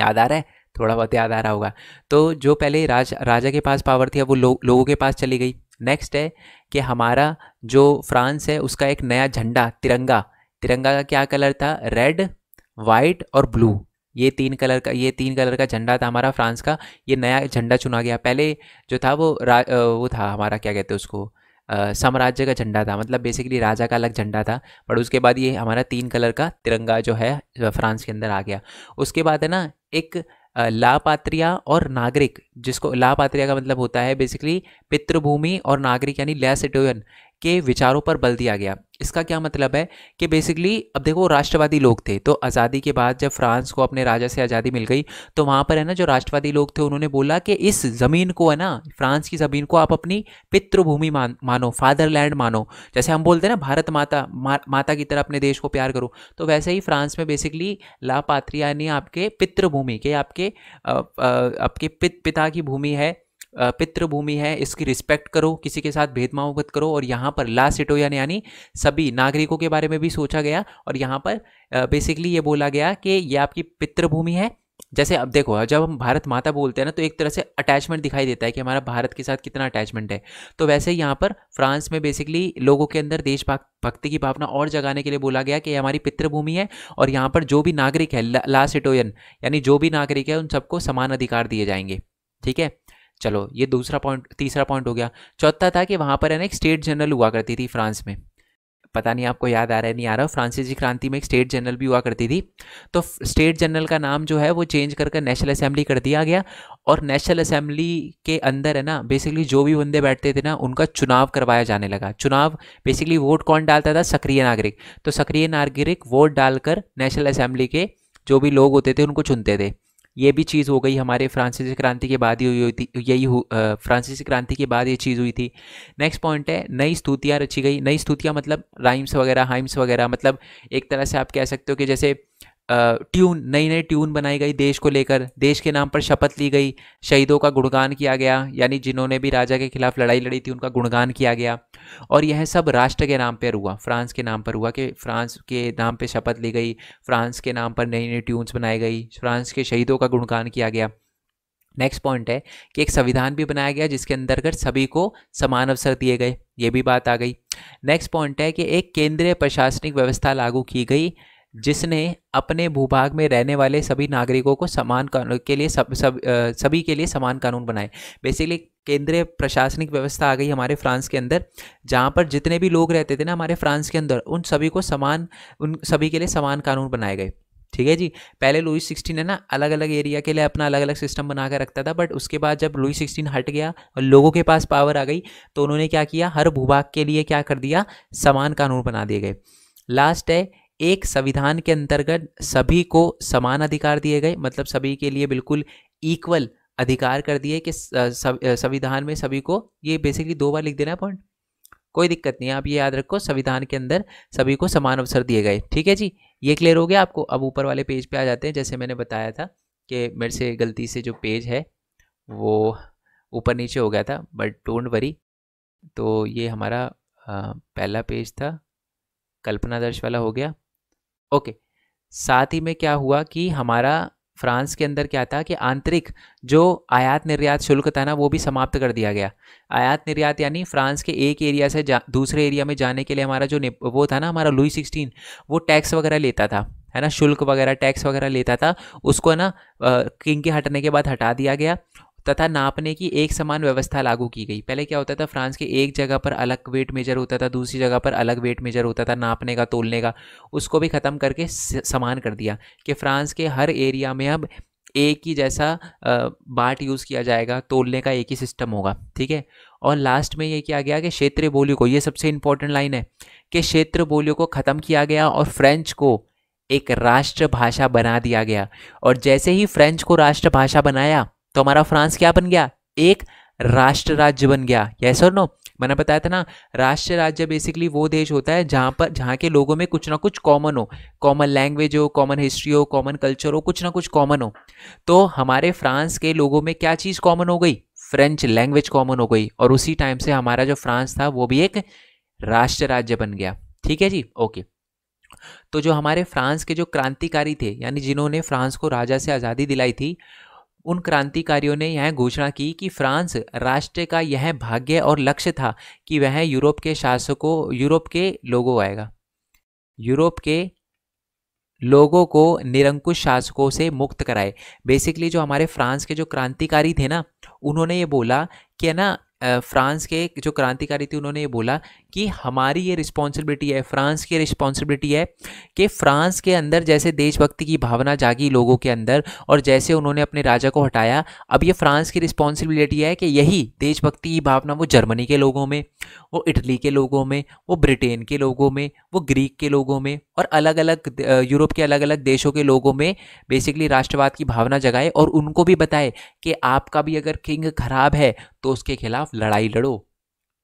याद आ रहा है थोड़ा बहुत याद आ रहा होगा तो जो पहले राज राजा के पास पावर थी वो लो, लोगों के पास चली गई नेक्स्ट है कि हमारा जो फ्रांस है उसका एक नया झंडा तिरंगा तिरंगा का क्या कलर था रेड वाइट और ब्लू ये तीन कलर का ये तीन कलर का झंडा था हमारा फ्रांस का ये नया झंडा चुना गया पहले जो था वो रा, वो था हमारा क्या कहते हैं उसको साम्राज्य का झंडा था मतलब बेसिकली राजा का अलग झंडा था बट उसके बाद ये हमारा तीन कलर का तिरंगा जो है फ्रांस के अंदर आ गया उसके बाद है ना एक लापात्रिया और नागरिक जिसको लापात्रिया का मतलब होता है बेसिकली पितृभूमि और नागरिक यानी लैसेटोयन के विचारों पर बल दिया गया इसका क्या मतलब है कि बेसिकली अब देखो राष्ट्रवादी लोग थे तो आज़ादी के बाद जब फ्रांस को अपने राजा से आज़ादी मिल गई तो वहाँ पर है ना जो राष्ट्रवादी लोग थे उन्होंने बोला कि इस ज़मीन को है ना फ्रांस की ज़मीन को आप अपनी पितृभूमि मान मानो फादरलैंड मानो जैसे हम बोलते हैं ना भारत माता मा, माता की तरह अपने देश को प्यार करो तो वैसे ही फ्रांस में बेसिकली लापात्रिया यानी आपके पितृभूमि के आपके आ, आ, आपके पित पिता की भूमि है पितृभूमि है इसकी रिस्पेक्ट करो किसी के साथ भेदभाव मत करो और यहाँ पर ला सिटोयन यानी सभी नागरिकों के बारे में भी सोचा गया और यहाँ पर बेसिकली ये बोला गया कि ये आपकी पितृभूमि है जैसे अब देखो जब हम भारत माता बोलते हैं ना तो एक तरह से अटैचमेंट दिखाई देता है कि हमारा भारत के साथ कितना अटैचमेंट है तो वैसे यहाँ पर फ्रांस में बेसिकली लोगों के अंदर देश भक्ति की भावना और जगाने के लिए बोला गया कि हमारी पितृभूमि है और यहाँ पर जो भी नागरिक है ला सिटोयन यानी जो भी नागरिक है उन सबको समान अधिकार दिए जाएंगे ठीक है चलो ये दूसरा पॉइंट तीसरा पॉइंट हो गया चौथा था कि वहाँ पर है ना एक स्टेट जनरल हुआ करती थी फ्रांस में पता नहीं आपको याद आ रहा है नहीं आ रहा फ्रांसीसी क्रांति में एक स्टेट जनरल भी हुआ करती थी तो स्टेट जनरल का नाम जो है वो चेंज कर कर नेशनल असेंबली कर दिया गया और नेशनल असेंबली के अंदर है ना बेसिकली जो भी बंदे बैठते थे ना उनका चुनाव करवाया जाने लगा चुनाव बेसिकली वोट कौन डालता था सक्रिय नागरिक तो सक्रिय नागरिक वोट डालकर नेशनल असेंबली के जो भी लोग होते थे उनको चुनते थे ये भी चीज़ हो गई हमारे फ्रांसीसी क्रांति के बाद ही हुई हुई थी यही फ्रांसीसी क्रांति के बाद ये चीज़ हुई थी नेक्स्ट पॉइंट है नई स्तुतियाँ रची गई नई स्तुतियाँ मतलब राइम्स वगैरह हाइम्स वगैरह मतलब एक तरह से आप कह सकते हो कि जैसे ट्यून नई नई ट्यून बनाई गई देश को लेकर देश के नाम पर शपथ ली गई शहीदों का गुणगान किया गया यानी जिन्होंने भी राजा के खिलाफ लड़ाई लड़ी थी उनका गुणगान किया गया और यह सब राष्ट्र के नाम पर हुआ फ्रांस के नाम पर हुआ कि फ्रांस के नाम पर शपथ ली गई फ्रांस के नाम पर नई नई ट्यून्स बनाई गई फ्रांस के शहीदों का गुणगान किया गया नेक्स्ट पॉइंट है कि एक संविधान भी बनाया गया जिसके अंतर्गत सभी को समान अवसर दिए गए ये भी बात आ गई नेक्स्ट पॉइंट है कि एक केंद्रीय प्रशासनिक व्यवस्था लागू की गई जिसने अपने भूभाग में रहने वाले सभी नागरिकों को समान कानून के लिए सब सब सभी के लिए समान कानून बनाए बेसिकली केंद्रीय प्रशासनिक व्यवस्था आ गई हमारे फ्रांस के अंदर जहाँ पर जितने भी लोग रहते थे ना हमारे फ्रांस के अंदर उन सभी को समान उन सभी के लिए समान कानून बनाए गए ठीक है जी पहले लुई सिक्सटीन है ना अलग अलग एरिया के लिए अपना अलग अलग सिस्टम बना कर रखता था बट उसके बाद जब लुई सिक्सटीन हट गया और लोगों के पास पावर आ गई तो उन्होंने क्या किया हर भूभाग के लिए क्या कर दिया समान कानून बना दिए गए लास्ट है एक संविधान के अंतर्गत सभी को समान अधिकार दिए गए मतलब सभी के लिए बिल्कुल इक्वल अधिकार कर दिए कि संविधान में सभी को ये बेसिकली दो बार लिख देना पॉइंट कोई दिक्कत नहीं आप ये याद रखो संविधान के अंदर सभी को समान अवसर दिए गए ठीक है जी ये क्लियर हो गया आपको अब ऊपर वाले पेज पे आ जाते हैं जैसे मैंने बताया था कि मेरे से गलती से जो पेज है वो ऊपर नीचे हो गया था बट डोंट वरी तो ये हमारा पहला पेज था कल्पना दर्श वाला हो गया ओके साथ ही में क्या हुआ कि हमारा फ्रांस के अंदर क्या था कि आंतरिक जो आयात निर्यात शुल्क था ना वो भी समाप्त कर दिया गया आयात निर्यात यानी फ्रांस के एक एरिया से दूसरे एरिया में जाने के लिए हमारा जो वो था ना हमारा लुई सिक्सटीन वो टैक्स वगैरह लेता था है ना शुल्क वगैरह टैक्स वगैरह लेता था उसको है ना किंग के हटने के बाद हटा दिया गया तथा नापने की एक समान व्यवस्था लागू की गई पहले क्या होता था फ्रांस के एक जगह पर अलग वेट मेजर होता था दूसरी जगह पर अलग वेट मेजर होता था नापने का तोलने का उसको भी ख़त्म करके समान कर दिया कि फ्रांस के हर एरिया में अब एक ही जैसा बाट यूज़ किया जाएगा तोलने का एक ही सिस्टम होगा ठीक है और लास्ट में ये किया गया कि क्षेत्रीय बोलियों को ये सबसे इम्पोर्टेंट लाइन है कि क्षेत्र बोलियों को ख़त्म किया गया और फ्रेंच को एक राष्ट्रभाषा बना दिया गया और जैसे ही फ्रेंच को राष्ट्रभाषा बनाया तो हमारा फ्रांस क्या बन गया एक राष्ट्र राज्य बन गया यस और नो मैंने बताया था ना राष्ट्र राज्य बेसिकली वो देश होता है जहाँ पर जहाँ के लोगों में कुछ ना कुछ कॉमन हो कॉमन लैंग्वेज हो कॉमन हिस्ट्री हो कॉमन कल्चर हो कुछ ना कुछ कॉमन हो तो हमारे फ्रांस के लोगों में क्या चीज़ कॉमन हो गई फ्रेंच लैंग्वेज कॉमन हो गई और उसी टाइम से हमारा जो फ्रांस था वो भी एक राष्ट्र राज्य बन गया ठीक है जी ओके तो जो हमारे फ्रांस के जो क्रांतिकारी थे यानी जिन्होंने फ्रांस को राजा से आज़ादी दिलाई थी उन क्रांतिकारियों ने यह घोषणा की कि फ्रांस राष्ट्र का यह भाग्य और लक्ष्य था कि वह यूरोप के शासकों यूरोप के लोगों आएगा यूरोप के लोगों को निरंकुश शासकों से मुक्त कराए बेसिकली जो हमारे फ्रांस के जो क्रांतिकारी थे ना उन्होंने ये बोला कि ना फ्रांस के जो क्रांतिकारी थे उन्होंने ये बोला कि हमारी ये रिस्पॉन्सिबिलिटी है फ्रांस की रिस्पॉन्सिबिलिटी है कि फ्रांस के अंदर जैसे देशभक्ति की भावना जागी लोगों के अंदर और जैसे उन्होंने अपने राजा को हटाया अब ये फ्रांस की रिस्पॉन्सिबिलिटी है कि यही देशभक्ति की भावना वो जर्मनी के लोगों में वो इटली के लोगों में वो ब्रिटेन के लोगों में वो ग्रीक के लोगों में और अलग अलग यूरोप के अलग अलग देशों के लोगों में बेसिकली राष्ट्रवाद की भावना जगाए और उनको भी बताए कि आपका भी अगर किंग खराब है तो उसके खिलाफ खिलाफ लड़ाई लड़ो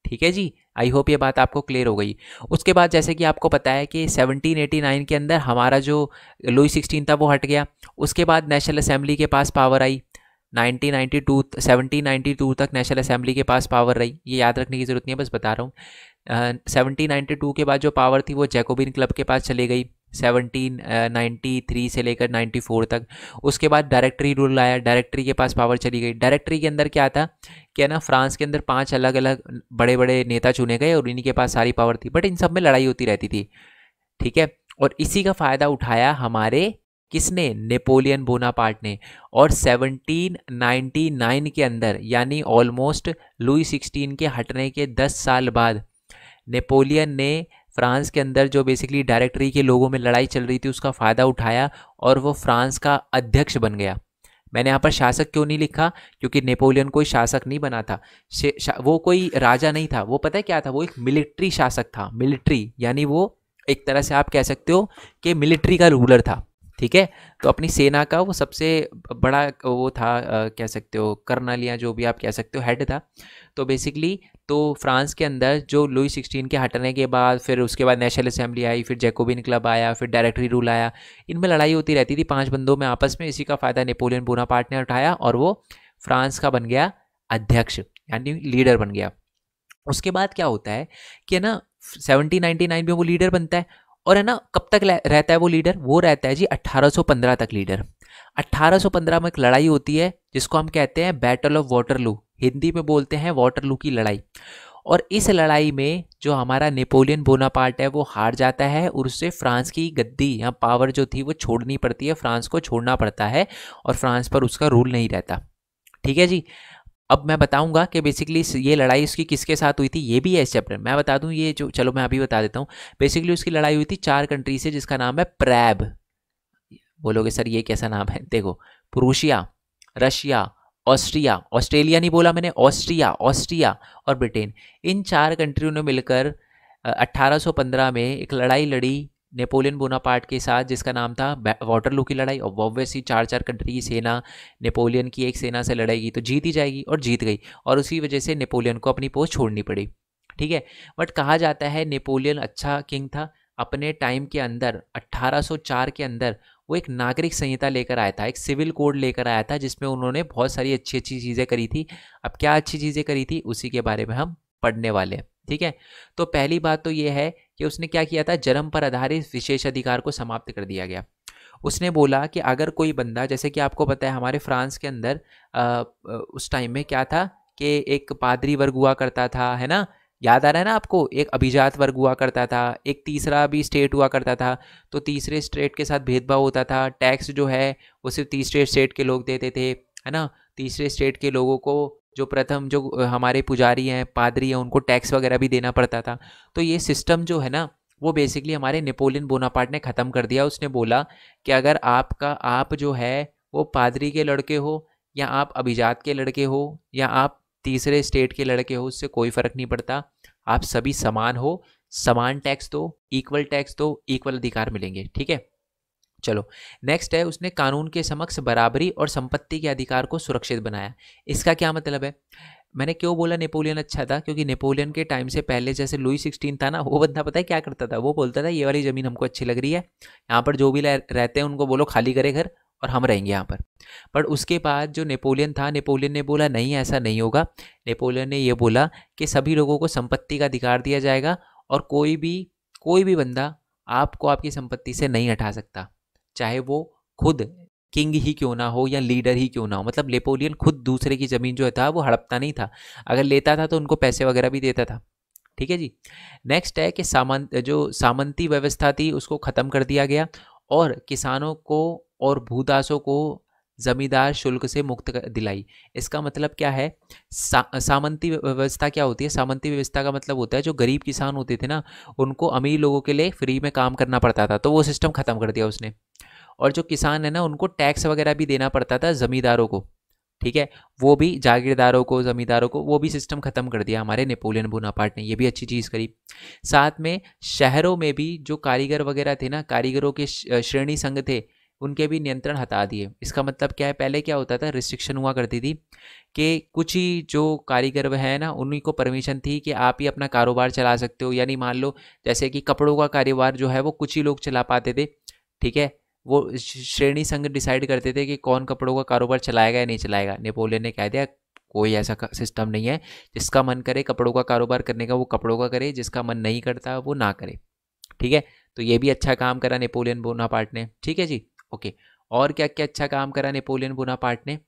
ठीक है जी आई होप ये बात आपको क्लियर हो गई उसके बाद जैसे कि आपको पता है कि 1789 के अंदर हमारा जो लुई सिक्सटीन था वो हट गया उसके बाद नेशनल असेंबली के पास पावर आई 1992 1792 तक नेशनल असेंबली के पास पावर रही ये याद रखने की ज़रूरत नहीं है बस बता रहा हूँ uh, 1792 के बाद जो पावर थी वो जैकोबिन क्लब के पास चली गई 1793 थ्री से लेकर नाइन्टी फोर तक उसके बाद डायरेक्टरी रूल आया डायरेक्टरी के पास पावर चली गई डायरेक्टरी के अंदर क्या था क्या ना फ्रांस के अंदर पांच अलग अलग बड़े बड़े नेता चुने गए और इन्हीं के पास सारी पावर थी बट इन सब में लड़ाई होती रहती थी ठीक है और इसी का फ़ायदा उठाया हमारे किसने नेपोलियन बोनापार्ट ने और 1799 के अंदर यानी ऑलमोस्ट लुई सिक्सटीन के हटने के 10 साल बाद नेपोलियन ने फ्रांस के अंदर जो बेसिकली डायरेक्टरी के लोगों में लड़ाई चल रही थी उसका फ़ायदा उठाया और वो फ्रांस का अध्यक्ष बन गया मैंने यहाँ पर शासक क्यों नहीं लिखा क्योंकि नेपोलियन कोई शासक नहीं बना था वो कोई राजा नहीं था वो पता है क्या था वो एक मिलिट्री शासक था मिलिट्री यानी वो एक तरह से आप कह सकते हो कि मिलिट्री का रूलर था ठीक है तो अपनी सेना का वो सबसे बड़ा वो था आ, कह सकते हो कर्नल या जो भी आप कह सकते हो हेड था तो बेसिकली तो फ्रांस के अंदर जो लुई सिक्सटीन के हटने के बाद फिर उसके बाद नेशनल असेंबली आई फिर जैकोबिन क्लब आया फिर डायरेक्टरी रूल आया इनमें लड़ाई होती रहती थी पांच बंदों में आपस में इसी का फ़ायदा नेपोलियन पार्ट ने उठाया और वो फ्रांस का बन गया अध्यक्ष यानी लीडर बन गया उसके बाद क्या होता है कि है ना सेवनटीन नाइन्टी नाइन में वो लीडर बनता है और है ना कब तक रहता है वो लीडर वो रहता है जी 1815 तक लीडर 1815 में एक लड़ाई होती है जिसको हम कहते हैं बैटल ऑफ वाटरलू हिंदी में बोलते हैं वाटरलू की लड़ाई और इस लड़ाई में जो हमारा नेपोलियन बोनापार्ट है वो हार जाता है और उससे फ्रांस की गद्दी या पावर जो थी वो छोड़नी पड़ती है फ्रांस को छोड़ना पड़ता है और फ्रांस पर उसका रूल नहीं रहता ठीक है जी अब मैं बताऊंगा कि बेसिकली ये लड़ाई उसकी किसके साथ हुई थी ये भी है इस चैप्टर मैं बता दूँ ये जो चलो मैं अभी बता देता हूँ बेसिकली उसकी लड़ाई हुई थी चार कंट्री से जिसका नाम है प्रैब बोलोगे सर ये कैसा नाम है देखो प्रूशिया रशिया ऑस्ट्रिया ऑस्ट्रेलिया नहीं बोला मैंने ऑस्ट्रिया ऑस्ट्रिया और ब्रिटेन इन चार कंट्रियों ने मिलकर 1815 में एक लड़ाई लड़ी नेपोलियन बोनापार्ट के साथ जिसका नाम था वाटरलू की लड़ाई और ऑब्वियसली चार चार कंट्री की सेना नेपोलियन की एक सेना से लड़ेगी तो जीत ही जाएगी और जीत गई और उसी वजह से नेपोलियन को अपनी पोस्ट छोड़नी पड़ी ठीक है बट कहा जाता है नेपोलियन अच्छा किंग था अपने टाइम के अंदर 1804 के अंदर वो एक नागरिक संहिता लेकर आया था एक सिविल कोड लेकर आया था जिसमें उन्होंने बहुत सारी अच्छी अच्छी चीज़ें करी थी अब क्या अच्छी चीज़ें करी थी उसी के बारे में हम पढ़ने वाले हैं ठीक है तो पहली बात तो ये है कि उसने क्या किया था जन्म पर आधारित विशेष अधिकार को समाप्त कर दिया गया उसने बोला कि अगर कोई बंदा जैसे कि आपको पता है हमारे फ्रांस के अंदर आ, उस टाइम में क्या था कि एक पादरी वर्ग हुआ करता था है ना याद आ रहा है ना आपको एक अभिजात वर्ग हुआ करता था एक तीसरा भी स्टेट हुआ करता था तो तीसरे स्टेट के साथ भेदभाव होता था टैक्स जो है वो सिर्फ तीसरे स्टेट के लोग देते थे है ना तीसरे स्टेट के लोगों को जो प्रथम जो हमारे पुजारी हैं पादरी हैं उनको टैक्स वगैरह भी देना पड़ता था तो ये सिस्टम जो है ना वो बेसिकली हमारे नेपोलियन बोनापार्ट ने ख़त्म कर दिया उसने बोला कि अगर आपका आप जो है वो पादरी के लड़के हो या आप अभिजात के लड़के हो या आप तीसरे स्टेट के लड़के हो उससे कोई फ़र्क नहीं पड़ता आप सभी समान हो समान टैक्स दो इक्वल टैक्स दो इक्वल अधिकार मिलेंगे ठीक है चलो नेक्स्ट है उसने कानून के समक्ष बराबरी और संपत्ति के अधिकार को सुरक्षित बनाया इसका क्या मतलब है मैंने क्यों बोला नेपोलियन अच्छा था क्योंकि नेपोलियन के टाइम से पहले जैसे लुई सिक्सटीन था ना वो बंदा पता है क्या करता था वो बोलता था ये वाली ज़मीन हमको अच्छी लग रही है यहाँ पर जो भी रहते हैं उनको बोलो खाली करे घर और हम रहेंगे यहाँ पर पर उसके बाद जो नेपोलियन था नेपोलियन ने बोला नहीं ऐसा नहीं होगा नेपोलियन ने यह बोला कि सभी लोगों को संपत्ति का अधिकार दिया जाएगा और कोई भी कोई भी बंदा आपको आपकी संपत्ति से नहीं हटा सकता चाहे वो खुद किंग ही क्यों ना हो या लीडर ही क्यों ना हो मतलब नेपोलियन खुद दूसरे की ज़मीन जो था वो हड़पता नहीं था अगर लेता था तो उनको पैसे वगैरह भी देता था ठीक है जी नेक्स्ट है कि सामंत जो सामंती व्यवस्था थी उसको ख़त्म कर दिया गया और किसानों को और भूदासों को जमींदार शुल्क से मुक्त दिलाई इसका मतलब क्या है सा, सामंती व्यवस्था क्या होती है सामंती व्यवस्था का मतलब होता है जो गरीब किसान होते थे ना उनको अमीर लोगों के लिए फ्री में काम करना पड़ता था तो वो सिस्टम ख़त्म कर दिया उसने और जो किसान है ना उनको टैक्स वगैरह भी देना पड़ता था ज़मींदारों को ठीक है वो भी जागीरदारों को ज़मींदारों को वो भी सिस्टम ख़त्म कर दिया हमारे नेपोलियन बोनापार्ट ने ये भी अच्छी चीज़ करी साथ में शहरों में भी जो कारीगर वगैरह थे ना कारीगरों के श्रेणी संघ थे उनके भी नियंत्रण हटा दिए इसका मतलब क्या है पहले क्या होता था रिस्ट्रिक्शन हुआ करती थी कि कुछ ही जो कारीगर हैं ना उन्हीं को परमिशन थी कि आप ही अपना कारोबार चला सकते हो यानी मान लो जैसे कि कपड़ों का कारोबार जो है वो कुछ ही लोग चला पाते थे ठीक है वो श्रेणी संघ डिसाइड करते थे कि कौन कपड़ों का कारोबार चलाएगा या नहीं चलाएगा नेपोलियन ने कह दिया कोई ऐसा सिस्टम नहीं है जिसका मन करे कपड़ों का कारोबार करने का वो कपड़ों का करे जिसका मन नहीं करता वो ना करे ठीक है तो ये भी अच्छा काम करा नेपोलियन बोना ने ठीक है जी ओके और क्या क्या अच्छा काम करा नेपोलियन बोनापार्ट ने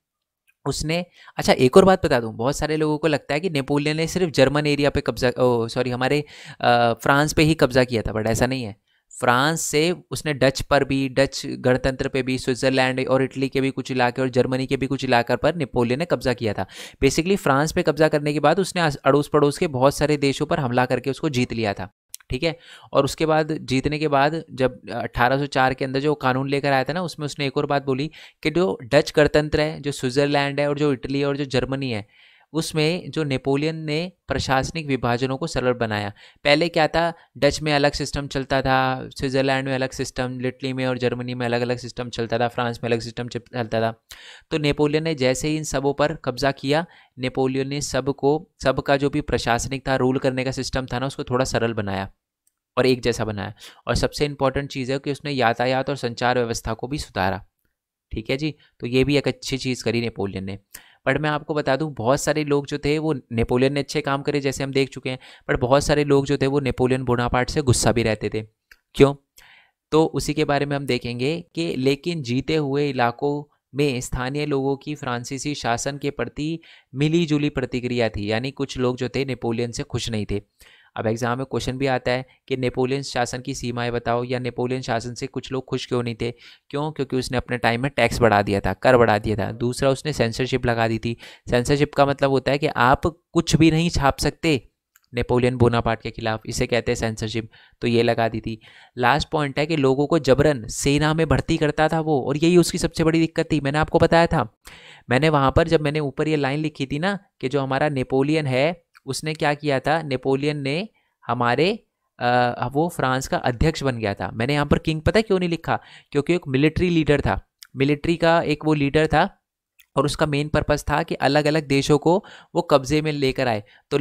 उसने अच्छा एक और बात बता दूं बहुत सारे लोगों को लगता है कि नेपोलियन ने सिर्फ जर्मन एरिया पे कब्जा सॉरी हमारे आ, फ्रांस पे ही कब्जा किया था बट ऐसा नहीं है फ्रांस से उसने डच पर भी डच गणतंत्र पे भी स्विट्जरलैंड और इटली के भी कुछ इलाके और जर्मनी के भी कुछ इलाके पर नेपोलियन ने कब्जा किया था बेसिकली फ्रांस पे कब्जा करने के बाद उसने अड़ोस पड़ोस के बहुत सारे देशों पर हमला करके उसको जीत लिया था ठीक है और उसके बाद जीतने के बाद जब 1804 के अंदर जो कानून लेकर आया था ना उसमें उसने एक और बात बोली कि जो डच गणतंत्र है जो स्विट्ज़रलैंड है और जो इटली और जो जर्मनी है उसमें जो नेपोलियन ने प्रशासनिक विभाजनों को सरल बनाया पहले क्या था डच में अलग सिस्टम चलता था स्विट्ज़रलैंड में अलग सिस्टम इटली में और जर्मनी में अलग अलग सिस्टम चलता था फ्रांस में अलग सिस्टम चलता था तो नेपोलियन ने जैसे ही इन सबों पर कब्जा किया नेपोलियन ने सब को सब का जो भी प्रशासनिक था रूल करने का सिस्टम था ना उसको थोड़ा सरल बनाया और एक जैसा बनाया और सबसे इम्पॉर्टेंट चीज़ है कि उसने यातायात और संचार व्यवस्था को भी सुधारा ठीक है जी तो ये भी एक अच्छी चीज़ करी नेपोलियन ने बट मैं आपको बता दूं बहुत सारे लोग जो थे वो नेपोलियन ने अच्छे काम करे जैसे हम देख चुके हैं बट बहुत सारे लोग जो थे वो नेपोलियन बोनापार्ट से गुस्सा भी रहते थे क्यों तो उसी के बारे में हम देखेंगे कि लेकिन जीते हुए इलाकों में स्थानीय लोगों की फ्रांसीसी शासन के प्रति मिली प्रतिक्रिया थी यानी कुछ लोग जो थे नेपोलियन से खुश नहीं थे अब एग्ज़ाम में क्वेश्चन भी आता है कि नेपोलियन शासन की सीमाएं बताओ या नेपोलियन शासन से कुछ लोग खुश क्यों नहीं थे क्यों क्योंकि उसने अपने टाइम में टैक्स बढ़ा दिया था कर बढ़ा दिया था दूसरा उसने सेंसरशिप लगा दी थी सेंसरशिप का मतलब होता है कि आप कुछ भी नहीं छाप सकते नेपोलियन बोनापार्ट के खिलाफ इसे कहते हैं सेंसरशिप तो ये लगा दी थी लास्ट पॉइंट है कि लोगों को जबरन सेना में भर्ती करता था वो और यही उसकी सबसे बड़ी दिक्कत थी मैंने आपको बताया था मैंने वहाँ पर जब मैंने ऊपर ये लाइन लिखी थी ना कि जो हमारा नेपोलियन है उसने क्या किया था नेपोलियन ने हमारे आ, वो फ्रांस का अध्यक्ष बन गया था मैंने यहाँ पर किंग पता क्यों नहीं लिखा क्योंकि एक मिलिट्री लीडर था मिलिट्री का एक वो लीडर था और उसका मेन पर्पज़ था कि अलग अलग देशों को वो कब्ज़े में लेकर आए तो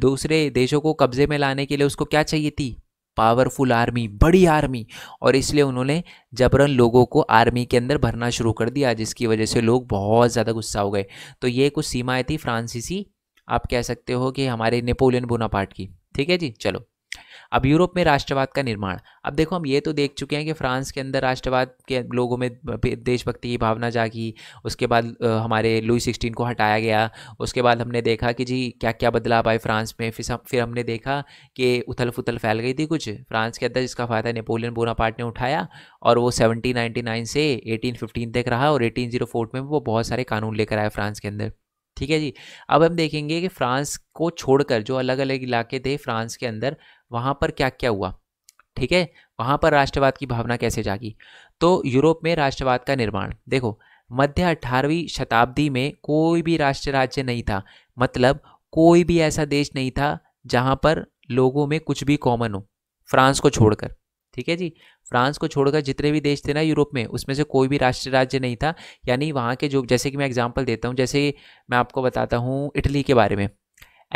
दूसरे देशों को कब्ज़े में लाने के लिए उसको क्या चाहिए थी पावरफुल आर्मी बड़ी आर्मी और इसलिए उन्होंने जबरन लोगों को आर्मी के अंदर भरना शुरू कर दिया जिसकी वजह से लोग बहुत ज़्यादा गुस्सा हो गए तो ये कुछ सीमाएँ थी फ्रांसीसी आप कह सकते हो कि हमारे नेपोलियन बोनापार्ट की ठीक है जी चलो अब यूरोप में राष्ट्रवाद का निर्माण अब देखो हम ये तो देख चुके हैं कि फ्रांस के अंदर राष्ट्रवाद के लोगों में देशभक्ति की भावना जागी उसके बाद हमारे लुई सिक्सटीन को हटाया गया उसके बाद हमने देखा कि जी क्या क्या बदलाव आए फ्रांस में फिर हम फिर हमने देखा कि उथल फुथल फैल गई थी कुछ फ्रांस के अंदर जिसका फ़ायदा नेपोलियन बोनापार्ट ने उठाया और वो सेवनटीन से एटीन तक रहा और एटीन में वो बहुत सारे कानून लेकर आए फ्रांस के अंदर ठीक है जी अब हम देखेंगे कि फ्रांस को छोड़कर जो अलग अलग इलाके थे फ्रांस के अंदर वहाँ पर क्या क्या हुआ ठीक है वहाँ पर राष्ट्रवाद की भावना कैसे जागी तो यूरोप में राष्ट्रवाद का निर्माण देखो मध्य अठारहवीं शताब्दी में कोई भी राष्ट्र राज्य नहीं था मतलब कोई भी ऐसा देश नहीं था जहाँ पर लोगों में कुछ भी कॉमन हो फ्रांस को छोड़कर ठीक है जी फ्रांस को छोड़कर जितने भी देश थे ना यूरोप में उसमें से कोई भी राष्ट्रीय राज्य नहीं था यानी वहाँ के जो जैसे कि मैं एग्जाम्पल देता हूँ जैसे मैं आपको बताता हूँ इटली के बारे में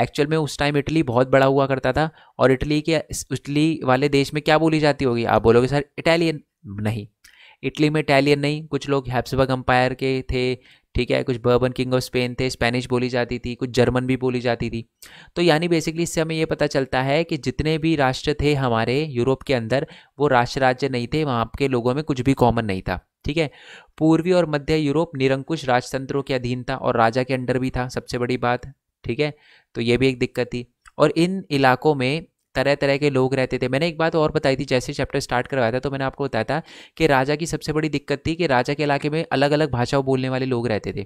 एक्चुअल में उस टाइम इटली बहुत बड़ा हुआ करता था और इटली के इटली वाले देश में क्या बोली जाती होगी आप बोलोगे सर इटालियन नहीं इटली में इटालियन नहीं कुछ लोग हैप्सबर्ग अम्पायर के थे ठीक है कुछ बर्बन किंग ऑफ स्पेन थे स्पेनिश बोली जाती थी कुछ जर्मन भी बोली जाती थी तो यानी बेसिकली इससे हमें ये पता चलता है कि जितने भी राष्ट्र थे हमारे यूरोप के अंदर वो राष्ट्र राज्य नहीं थे वहाँ के लोगों में कुछ भी कॉमन नहीं था ठीक है पूर्वी और मध्य यूरोप निरंकुश राजतंत्रों के अधीन था और राजा के अंडर भी था सबसे बड़ी बात ठीक है तो ये भी एक दिक्कत थी और इन इलाकों में तरह तरह के लोग रहते थे मैंने एक बात और बताई थी जैसे चैप्टर स्टार्ट करवाया था तो मैंने आपको बताया था कि राजा की सबसे बड़ी दिक्कत थी कि राजा के इलाके में अलग अलग भाषाओं बोलने वाले लोग रहते थे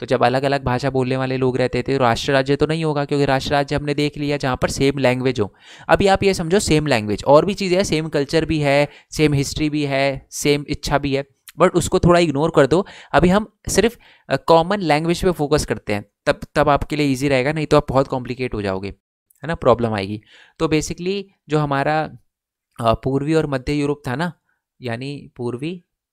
तो जब अलग अलग भाषा बोलने वाले लोग रहते थे तो राष्ट्र राज्य तो नहीं होगा क्योंकि राष्ट्र राज्य हमने देख लिया जहाँ पर सेम लैंग्वेज हो अभी आप ये समझो सेम लैंग्वेज और भी चीज़ें हैं सेम कल्चर भी है सेम हिस्ट्री भी है सेम इच्छा भी है बट उसको थोड़ा इग्नोर कर दो अभी हम सिर्फ कॉमन लैंग्वेज पे फोकस करते हैं तब तब आपके लिए इजी रहेगा नहीं तो आप बहुत कॉम्प्लिकेट हो जाओगे है ना प्रॉब्लम आएगी तो बेसिकली जो हमारा पूर्वी और मध्य यूरोप था ना यानी पूर्वी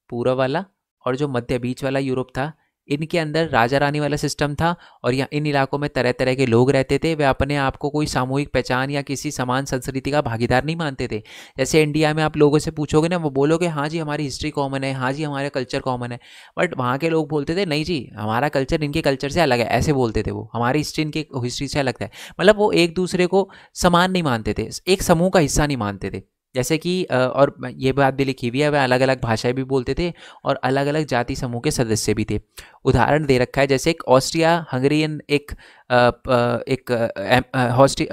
पूरा वाला और जो मध्य बीच वाला यूरोप था इनके अंदर राजा रानी वाला सिस्टम था और यहाँ इन इलाकों में तरह तरह के लोग रहते थे वे अपने आप को कोई सामूहिक पहचान या किसी समान संस्कृति का भागीदार नहीं मानते थे जैसे इंडिया में आप लोगों से पूछोगे ना वो बोलोगे हाँ जी हमारी हिस्ट्री कॉमन है हाँ जी हमारा कल्चर कॉमन है बट वहाँ के लोग बोलते थे नहीं जी हमारा कल्चर इनके कल्चर से अलग है ऐसे बोलते थे वो हमारी हिस्ट्री इनके हिस्ट्री से अलग है मतलब वो एक दूसरे को समान नहीं मानते थे एक समूह का हिस्सा नहीं मानते थे जैसे कि और ये बात भी लिखी हुई है वह अलग अलग भाषाएं भी बोलते थे और अलग अलग जाति समूह के सदस्य भी थे उदाहरण दे रखा है जैसे एक ऑस्ट्रिया हंगरियन एक एक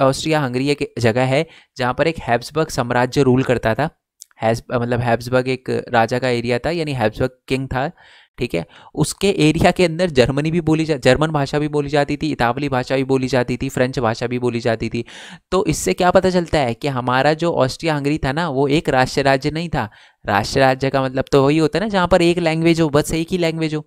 ऑस्ट्रिया हंगरी एक जगह है जहाँ पर एक हैब्सबर्ग साम्राज्य रूल करता था हैज मतलब हैब्सबर्ग एक राजा का एरिया था यानी हैब्सबर्ग किंग था ठीक है उसके एरिया के अंदर जर्मनी भी बोली जा जर्मन भाषा भी बोली जाती थी इतावली भाषा भी बोली जाती थी फ्रेंच भाषा भी बोली जाती थी तो इससे क्या पता चलता है कि हमारा जो ऑस्ट्रिया हंगरी था ना वो एक राष्ट्र राज्य नहीं था राष्ट्र राज्य का मतलब तो वही होता है ना जहाँ पर एक लैंग्वेज हो बस एक ही लैंग्वेज हो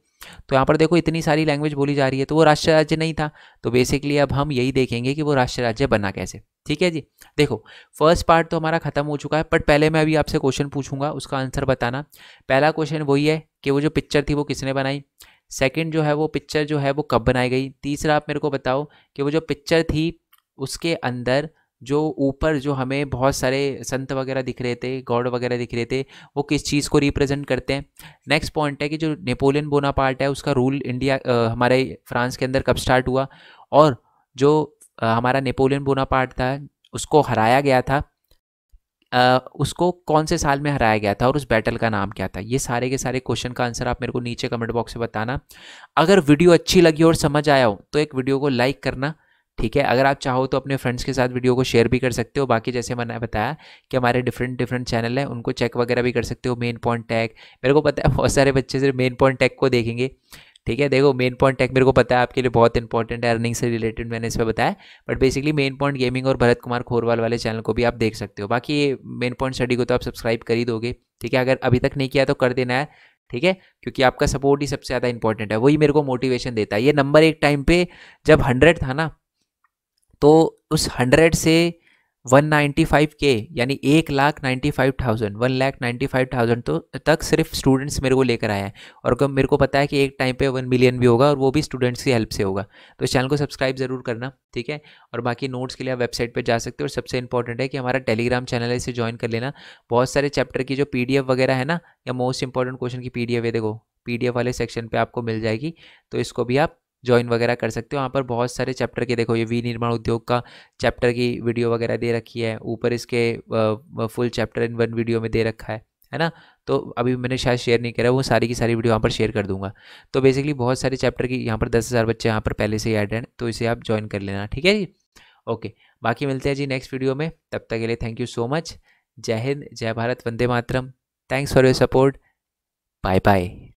तो यहाँ पर देखो इतनी सारी लैंग्वेज बोली जा रही है तो वो राष्ट्र राज्य नहीं था तो बेसिकली अब हम यही देखेंगे कि वो राष्ट्र राज्य बना कैसे ठीक है जी देखो फर्स्ट पार्ट तो हमारा खत्म हो चुका है बट पहले मैं अभी आपसे क्वेश्चन पूछूंगा उसका आंसर बताना पहला क्वेश्चन वही है कि वो जो पिक्चर थी वो किसने बनाई सेकेंड जो है वो पिक्चर जो है वो कब बनाई गई तीसरा आप मेरे को बताओ कि वो जो पिक्चर थी उसके अंदर जो ऊपर जो हमें बहुत सारे संत वगैरह दिख रहे थे गॉड वगैरह दिख रहे थे वो किस चीज़ को रिप्रेजेंट करते हैं नेक्स्ट पॉइंट है कि जो नेपोलियन बोनापार्ट है उसका रूल इंडिया आ, हमारे फ्रांस के अंदर कब स्टार्ट हुआ और जो आ, हमारा नेपोलियन बोनापार्ट था उसको हराया गया था आ, उसको कौन से साल में हराया गया था और उस बैटल का नाम क्या था ये सारे के सारे क्वेश्चन का आंसर आप मेरे को नीचे कमेंट बॉक्स में बताना अगर वीडियो अच्छी लगी और समझ आया हो तो एक वीडियो को लाइक करना ठीक है अगर आप चाहो तो अपने फ्रेंड्स के साथ वीडियो को शेयर भी कर सकते हो बाकी जैसे मैंने बताया कि हमारे डिफरेंट डिफरेंट चैनल हैं उनको चेक वगैरह भी कर सकते हो मेन पॉइंट टैग मेरे को पता है बहुत सारे बच्चे सिर्फ मेन पॉइंट टैग को देखेंगे ठीक है देखो मेन पॉइंट टैग मेरे को पता है आपके लिए बहुत इंपॉर्टेंट है अर्निंग से रिलेटेड मैंने इस पर बताया but basically main point gaming और भरत कुमार खोरवाल वाले चैनल को भी आप देख सकते हो बाकी ये मेन पॉइंट स्टडी को तो आप सब्सक्राइब कर ही दोगे ठीक है अगर अभी तक नहीं किया तो कर देना है ठीक है क्योंकि आपका सपोर्ट ही सबसे ज़्यादा इंपॉर्टेंट है वही मेरे को मोटिवेशन देता है ये नंबर एक टाइम पर जब हंड्रेड था ना तो उस हंड्रेड से वन नाइन्टी फाइव के यानी एक lakh ninety five thousand one lakh ninety five thousand तो तक सिर्फ स्टूडेंट्स मेरे को लेकर आए हैं और मेरे को पता है कि एक टाइम पे वन मिलियन भी होगा और वो भी स्टूडेंट्स की हेल्प से होगा तो इस चैनल को सब्सक्राइब ज़रूर करना ठीक है और बाकी नोट्स के लिए आप वेबसाइट पर जा सकते हो और सबसे इंपॉर्टेंट है कि हमारा टेलीग्राम चैनल है इसे ज्वाइन कर लेना बहुत सारे चैप्टर की जो पी वगैरह है ना या मोस्ट इंपॉर्टेंट क्वेश्चन की पी है देखो पी वाले सेक्शन पर आपको मिल जाएगी तो इसको भी आप ज्वाइन वगैरह कर सकते हो वहाँ पर बहुत सारे चैप्टर के देखो ये विनिर्माण निर्माण उद्योग का चैप्टर की वीडियो वगैरह दे रखी है ऊपर इसके full chapter in one video में दे रखा है है ना तो अभी मैंने शायद शेयर नहीं करा वो सारी की सारी वीडियो यहाँ पर शेयर कर दूंगा तो बेसिकली बहुत सारे चैप्टर की यहाँ पर दस हज़ार बच्चे यहाँ पर पहले से ही ऐड हैं तो इसे आप ज्वाइन कर लेना ठीक है जी ओके बाकी मिलते हैं जी नेक्स्ट वीडियो में तब तक के लिए थैंक यू सो मच जय हिंद जय भारत वंदे मातरम thanks for your support bye bye